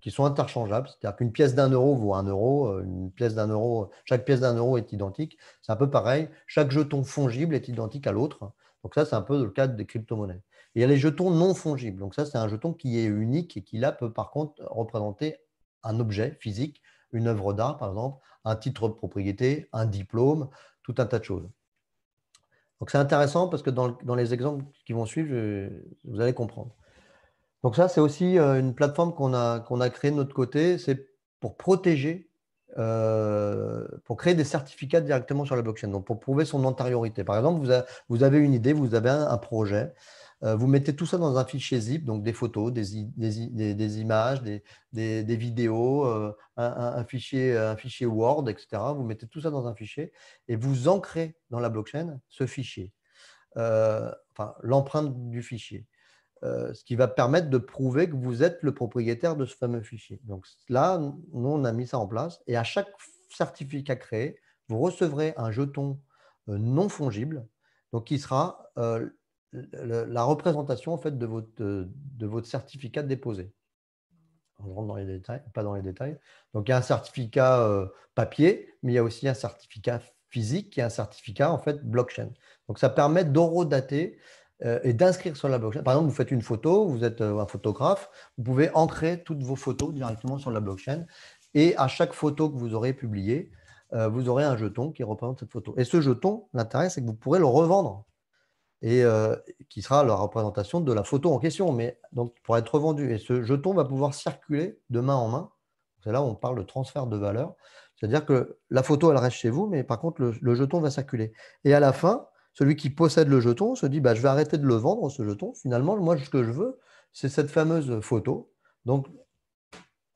qui sont interchangeables, c'est-à-dire qu'une pièce d'un euro vaut un euro, une pièce d'un euro, chaque pièce d'un euro est identique. C'est un peu pareil. Chaque jeton fongible est identique à l'autre. Donc ça, c'est un peu le cadre des crypto-monnaies. il y a les jetons non fongibles. Donc ça, c'est un jeton qui est unique et qui là peut par contre représenter un objet physique une œuvre d'art, par exemple, un titre de propriété, un diplôme, tout un tas de choses. Donc c'est intéressant parce que dans, les exemples qui vont suivre, vous allez comprendre. Donc ça, c'est aussi euh, une plateforme qu'on a, créée de notre côté, c'est pour protéger, euh, pour créer des certificats directement sur la blockchain, donc pour prouver son antériorité. Par exemple, vous, avez une idée, vous avez un projet, euh, vous mettez tout ça dans un fichier zip, donc des photos, des, images, des, vidéos, euh, un, fichier, un fichier Word, etc. Vous mettez tout ça dans un fichier et vous ancrez dans la blockchain ce fichier, euh, enfin l'empreinte du fichier. ce qui va permettre de prouver que vous êtes le propriétaire de ce fameux fichier. Donc là, nous, on a mis ça en place. Et à chaque certificat créé, vous recevrez un jeton non fongible, donc qui sera la représentation en fait, de, votre, de votre certificat déposé. On rentre dans les détails, pas dans les détails. Donc, il y a un certificat euh, papier, mais il y a aussi un certificat physique et un certificat en fait blockchain. Donc, ça permet d'horodater euh, et d'inscrire sur la blockchain. Par exemple, vous faites une photo, vous êtes euh, un photographe, vous pouvez ancrer toutes vos photos directement sur la blockchain. Et à chaque photo que vous aurez publiée, vous aurez un jeton qui représente cette photo. Et ce jeton, l'intérêt, c'est que vous pourrez le revendre et euh, qui sera la représentation de la photo en question, mais donc pour être revendu. Et ce jeton va pouvoir circuler de main en main. C'est là où on parle de transfert de valeur. C'est-à-dire que la photo, elle reste chez vous, mais par contre, le, jeton va circuler. Et à la fin, celui qui possède le jeton se dit, bah, je vais arrêter de le vendre, ce jeton. Finalement, moi, ce que je veux, c'est cette fameuse photo. Donc,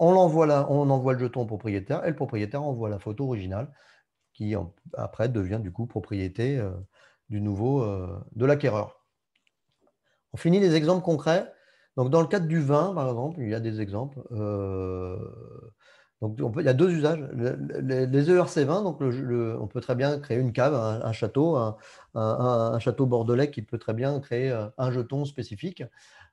on envoie, on envoie le jeton au propriétaire et le propriétaire envoie la photo originale qui après devient du coup propriété euh, du nouveau, euh, de l'acquéreur. On finit les exemples concrets. Donc, dans le cadre du vin, par exemple, il y a des exemples. Euh, donc, on peut, il y a deux usages. les, ERC 20, donc on peut très bien créer une cave, un, château, un, château bordelais qui peut très bien créer euh, un jeton spécifique.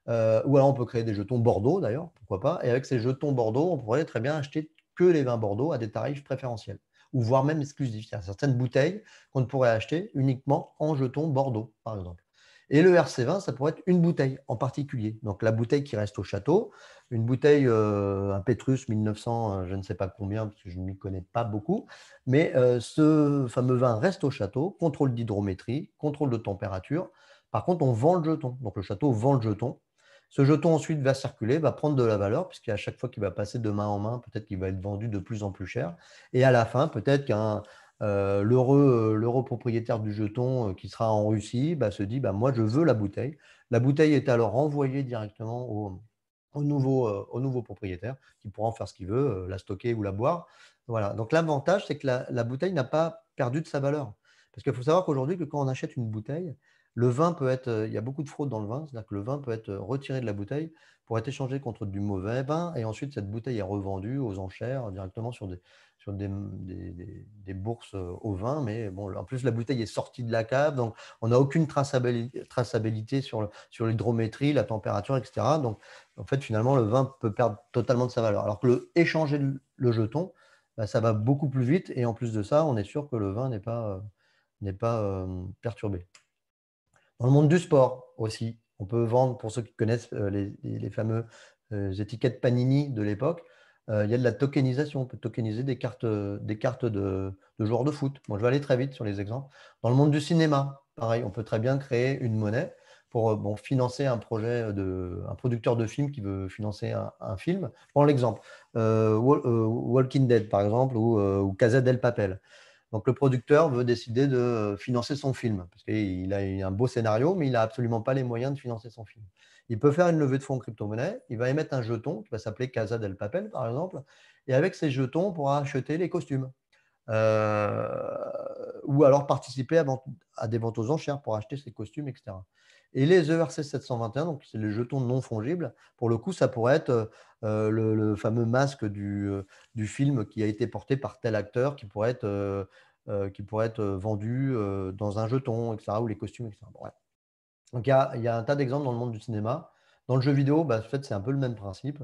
ou alors on peut créer des jetons Bordeaux d'ailleurs, pourquoi pas. Et avec ces jetons Bordeaux, on pourrait très bien acheter que les vins Bordeaux à des tarifs préférentiels ou voire même exclusif. Il y a certaines bouteilles qu'on ne pourrait acheter uniquement en jeton Bordeaux, par exemple. Et le RC20, ça pourrait être une bouteille en particulier. Donc la bouteille qui reste au château, une bouteille, euh, un Petrus 1900, euh, je ne sais pas combien, parce que je ne m'y connais pas beaucoup, mais euh, ce fameux vin reste au château, contrôle d'hydrométrie, contrôle de température. Par contre, on vend le jeton. Donc le château vend le jeton ce jeton ensuite va circuler, va prendre de la valeur, puisqu'à chaque fois qu'il va passer de main en main, peut-être qu'il va être vendu de plus en plus cher. Et à la fin, peut-être qu'un euh, l'heureux euh, propriétaire du jeton euh, qui sera en Russie bah, se dit bah, moi je veux la bouteille. La bouteille est alors envoyée directement euh, au, nouveau, propriétaire qui pourra en faire ce qu'il veut, la stocker ou la boire. Voilà. Donc l'avantage, c'est que la, la bouteille n'a pas perdu de sa valeur. Parce qu'il faut savoir qu'aujourd'hui, que quand on achète une bouteille, le vin peut être, euh, il y a beaucoup de fraude dans le vin, c'est-à-dire que le vin peut être euh, retiré de la bouteille pour être échangé contre du mauvais vin, et ensuite cette bouteille est revendue aux enchères directement sur des, sur des, bourses euh, au vin. Mais bon, en plus, la bouteille est sortie de la cave, donc on n'a aucune traçabilité, sur, l'hydrométrie, la température, etc. Donc en fait, finalement, le vin peut perdre totalement de sa valeur. Alors que le échanger le jeton, bah, ça va beaucoup plus vite, et en plus de ça, on est sûr que le vin n'est pas, n'est pas perturbé. Dans le monde du sport aussi, on peut vendre, pour ceux qui connaissent euh, les, les fameux euh, étiquettes Panini de l'époque, euh, il y a de la tokenisation. On peut tokeniser des cartes, des cartes de, joueurs de foot. Bon, je vais aller très vite sur les exemples. Dans le monde du cinéma, pareil, on peut très bien créer une monnaie pour financer un projet de un producteur de film qui veut financer un, film. prends l'exemple Walking Dead par exemple ou, ou Casa del Papel. Donc le producteur veut décider de financer son film, parce qu'il a un beau scénario, mais il n'a absolument pas les moyens de financer son film. Il peut faire une levée de fonds en crypto-monnaie, il va émettre un jeton qui va s'appeler Casa del Papel, par exemple, et avec ces jetons, on pourra acheter les costumes. Euh, ou alors participer à, à, des ventes aux enchères pour acheter ses costumes, etc. Et les ERC 721, donc c'est les jetons non fongibles, pour le coup, ça pourrait être euh, euh, le, fameux masque du, euh, du, film qui a été porté par tel acteur qui pourrait être, qui pourrait être vendu dans un jeton, etc., ou les costumes, etc. Donc il y a, y a, un tas d'exemples dans le monde du cinéma. Dans le jeu vidéo, bah, en fait, c'est un peu le même principe.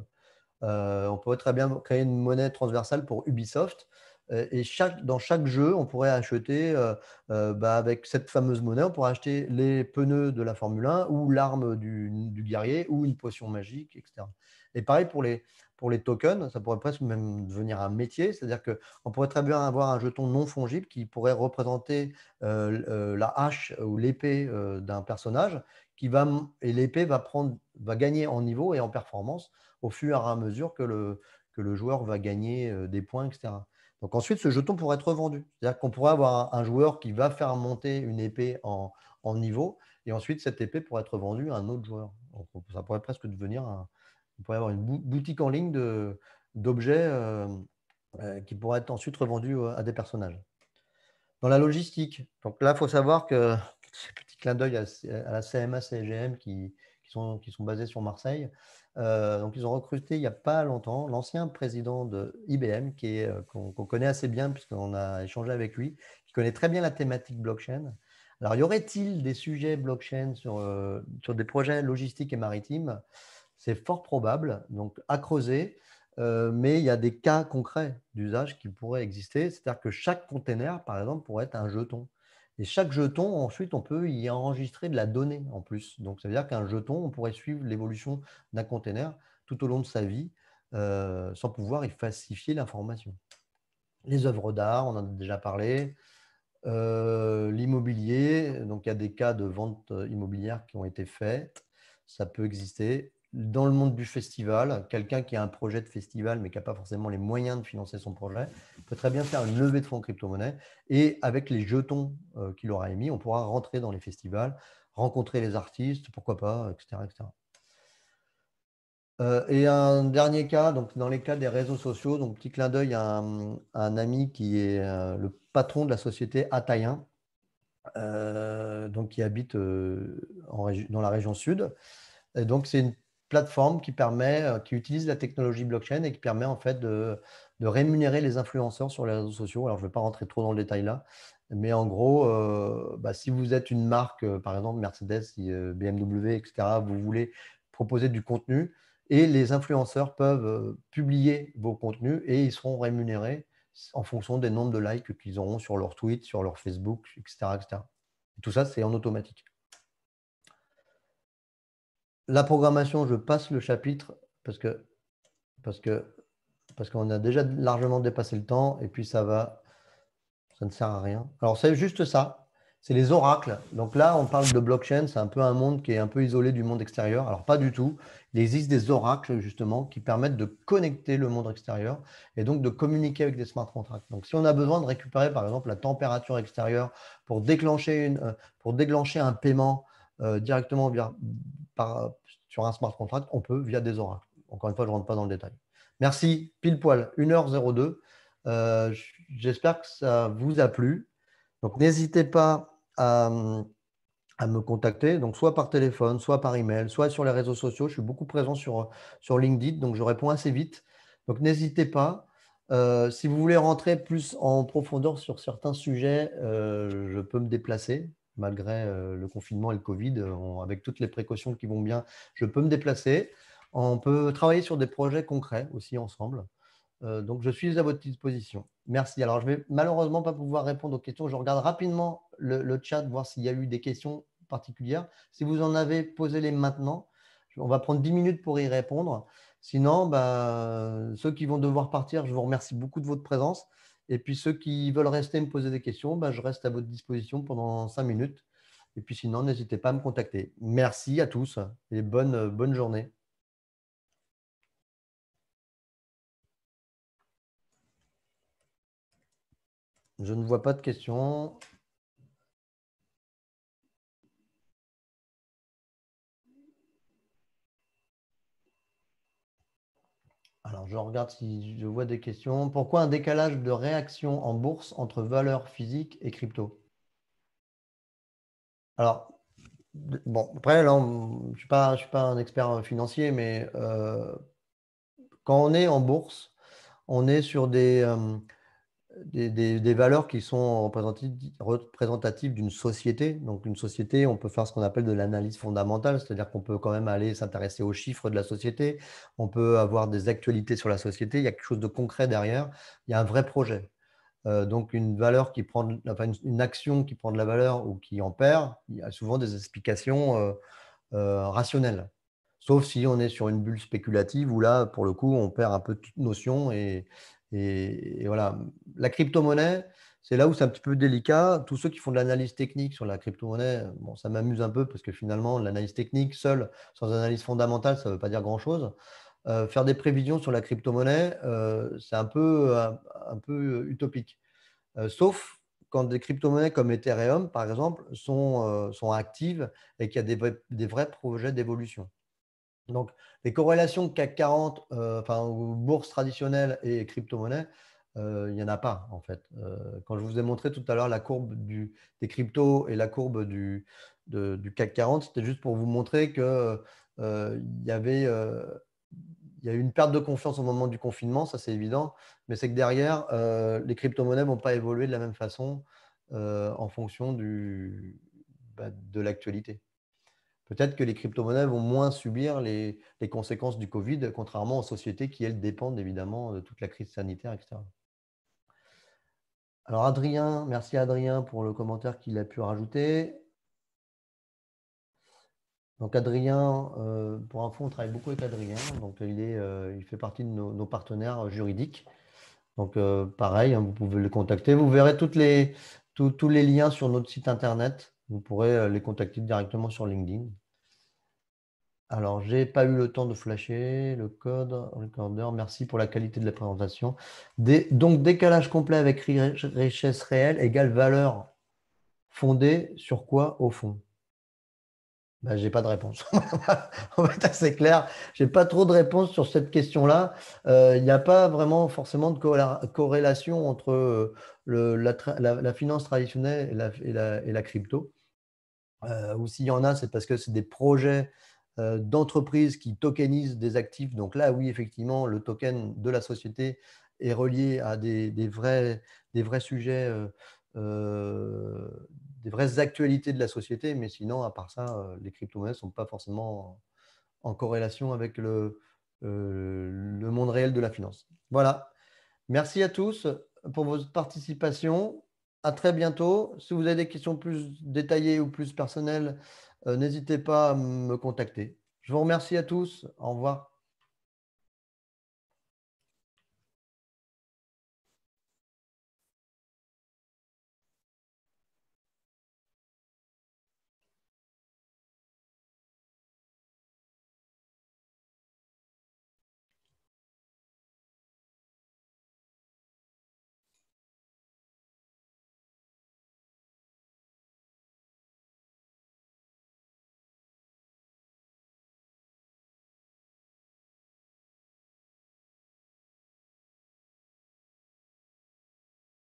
on pourrait très bien créer une monnaie transversale pour Ubisoft. Euh, et dans chaque jeu, on pourrait acheter, euh, euh, bah, avec cette fameuse monnaie, on pourrait acheter les pneus de la Formule 1 ou l'arme du, guerrier ou une potion magique, etc. Et pareil pour les, pour les tokens, ça pourrait presque même devenir un métier, c'est-à-dire qu'on pourrait très bien avoir un jeton non fongible qui pourrait représenter la hache ou l'épée d'un personnage qui va, et l'épée va, va gagner en niveau et en performance au fur et à mesure que le, que le joueur va gagner des points, etc. Donc ensuite, ce jeton pourrait être revendu. C'est-à-dire qu'on pourrait avoir un, joueur qui va faire monter une épée en, niveau, et ensuite cette épée pourrait être vendue à un autre joueur. ça pourrait presque devenir on pourrait avoir une boutique en ligne d'objets euh, euh, qui pourraient être ensuite revendus euh, à des personnages. Dans la logistique, donc là, il faut savoir que petit clin d'œil à, la CMA, CGM qui, qui, sont, qui sont basés sur Marseille. Euh, donc, ils ont recruté il n'y a pas longtemps l'ancien président de IBM, qui est, euh, qu'on, connaît assez bien puisqu'on a échangé avec lui, qui connaît très bien la thématique blockchain. Alors, y aurait-il des sujets blockchain sur, euh, des projets logistiques et maritimes C'est fort probable, donc à creuser. mais il y a des cas concrets d'usage qui pourraient exister. C'est-à-dire que chaque container, par exemple, pourrait être un jeton. Et chaque jeton, ensuite, on peut y enregistrer de la donnée en plus. Donc, ça veut dire qu'un jeton, on pourrait suivre l'évolution d'un container tout au long de sa vie euh, sans pouvoir y falsifier l'information. Les œuvres d'art, on en a déjà parlé. Euh, l'immobilier, donc il y a des cas de vente immobilière qui ont été faites, ça peut exister dans le monde du festival, quelqu'un qui a un projet de festival mais qui n'a pas forcément les moyens de financer son projet, peut très bien faire une levée de fonds en crypto-monnaie et avec les jetons euh, qu'il aura émis, on pourra rentrer dans les festivals, rencontrer les artistes, pourquoi pas, etc. Euh, et un dernier cas, donc dans les cas des réseaux sociaux, donc petit clin d'œil à un, un, ami qui est euh, le patron de la société Ataïen, donc qui habite dans la région sud. donc c'est une plateforme qui permet, euh, qui utilise la technologie blockchain et qui permet en fait de, rémunérer les influenceurs sur les réseaux sociaux. Alors, je ne vais pas rentrer trop dans le détail là, mais en gros, euh, bah, si vous êtes une marque, euh, par exemple Mercedes, BMW, etc., vous voulez proposer du contenu et les influenceurs peuvent publier vos contenus et ils seront rémunérés en fonction des nombres de likes qu'ils auront sur leur tweet, sur leur Facebook, etc. etc. Et tout ça, c'est en automatique la programmation, je passe le chapitre parce que parce que parce qu'on a déjà largement dépassé le temps et puis ça va ça ne sert à rien. Alors c'est juste ça, c'est les oracles. Donc là, on parle de blockchain, c'est un peu un monde qui est un peu isolé du monde extérieur. Alors pas du tout. Il existe des oracles justement qui permettent de connecter le monde extérieur et donc de communiquer avec des smart contracts. Donc si on a besoin de récupérer par exemple la température extérieure pour déclencher une euh, pour déclencher un paiement euh, directement via, par, sur un smart contract, on peut via des oracles. Encore une fois, je ne rentre pas dans le détail. Merci, pile poil, 1h02. Euh, j'espère que ça vous a plu. Donc n'hésitez pas à, me contacter, donc soit par téléphone, soit par email, soit sur les réseaux sociaux. Je suis beaucoup présent sur, sur LinkedIn, donc je réponds assez vite. Donc n'hésitez pas. Euh, si vous voulez rentrer plus en profondeur sur certains sujets, euh, je peux me déplacer malgré euh, le confinement et le Covid, euh, avec toutes les précautions qui vont bien, je peux me déplacer. On peut travailler sur des projets concrets aussi ensemble. Euh, donc, je suis à votre disposition. Merci. Alors, je vais malheureusement pas pouvoir répondre aux questions. Je regarde rapidement le, chat, voir s'il y a eu des questions particulières. Si vous en avez, posez-les maintenant. On va prendre 10 minutes pour y répondre. Sinon, bah, ceux qui vont devoir partir, je vous remercie beaucoup de votre présence. Et puis ceux qui veulent rester me poser des questions, ben, je reste à votre disposition pendant cinq minutes. Et puis sinon, n'hésitez pas à me contacter. Merci à tous et bonne, bonne journée. Je ne vois pas de questions. Alors, je regarde si je vois des questions. Pourquoi un décalage de réaction en bourse entre valeurs physiques et crypto Alors, bon, après, là, je ne suis, pas, suis pas un expert financier, mais euh, quand on est en bourse, on est sur des, euh, des, valeurs qui sont représentatives d'une société. Donc, une société, on peut faire ce qu'on appelle de l'analyse fondamentale, c'est-à-dire qu'on peut quand même aller s'intéresser aux chiffres de la société, on peut avoir des actualités sur la société, il y a quelque chose de concret derrière, il y a un vrai projet. Euh, donc, une valeur qui prend, une, action qui prend de la valeur ou qui en perd, il y a souvent des explications euh, euh, rationnelles. Sauf si on est sur une bulle spéculative où là, pour le coup, on perd un peu toute notion. Et, voilà. La crypto-monnaie, c'est là où c'est un petit peu délicat. Tous ceux qui font de l'analyse technique sur la crypto-monnaie, bon, ça m'amuse un peu parce que finalement, l'analyse technique seule, sans analyse fondamentale, ça ne veut pas dire grand-chose. Euh, faire des prévisions sur la crypto-monnaie, euh, c'est un peu, euh, un, peu utopique. sauf quand des crypto-monnaies comme Ethereum, par exemple, sont, actives et qu'il y a des vrais projets d'évolution. Donc, les corrélations CAC 40, euh, enfin, bourse traditionnelle et crypto-monnaie, euh, il n'y en a pas, en fait. Euh, quand je vous ai montré tout à l'heure la courbe des cryptos et la courbe du, CAC 40, c'était juste pour vous montrer qu'il y avait il y a eu une perte de confiance au moment du confinement, ça c'est évident, mais c'est que derrière, les crypto-monnaies ne vont pas évoluer de la même façon en fonction bah, de l'actualité. Peut-être que les crypto-monnaies vont moins subir les, conséquences du Covid, contrairement aux sociétés qui, elles, dépendent évidemment de toute la crise sanitaire, etc. Alors, Adrien, merci Adrien pour le commentaire qu'il a pu rajouter. Donc, Adrien, euh, pour info, on travaille beaucoup avec Adrien. Donc, il, est, euh, il fait partie de nos, partenaires juridiques. Donc, euh, pareil, hein, vous pouvez le contacter. Vous verrez toutes les, tous les liens sur notre site internet vous pourrez euh, les contacter directement sur LinkedIn. Alors, je n'ai pas eu le temps de flasher le code Merci pour la qualité de la présentation. donc, décalage complet avec richesse réelle égale valeur fondée sur quoi au fond ben, Je n'ai pas de réponse. en fait, assez clair. Je n'ai pas trop de réponse sur cette question-là. Euh, il n'y a pas vraiment forcément de corrélation entre euh, la, finance traditionnelle et la, crypto. Euh, ou s'il y en a, c'est parce que c'est des projets euh, d'entreprises qui tokenisent des actifs. Donc là, oui, effectivement, le token de la société est relié à des, vrais, sujets, euh, des vraies actualités de la société. Mais sinon, à part ça, les crypto-monnaies ne sont pas forcément en, corrélation avec le, le monde réel de la finance. Voilà. Merci à tous pour votre participation à très bientôt. Si vous avez des questions plus détaillées ou plus personnelles, euh, n'hésitez pas à me contacter. Je vous remercie à tous. Au revoir.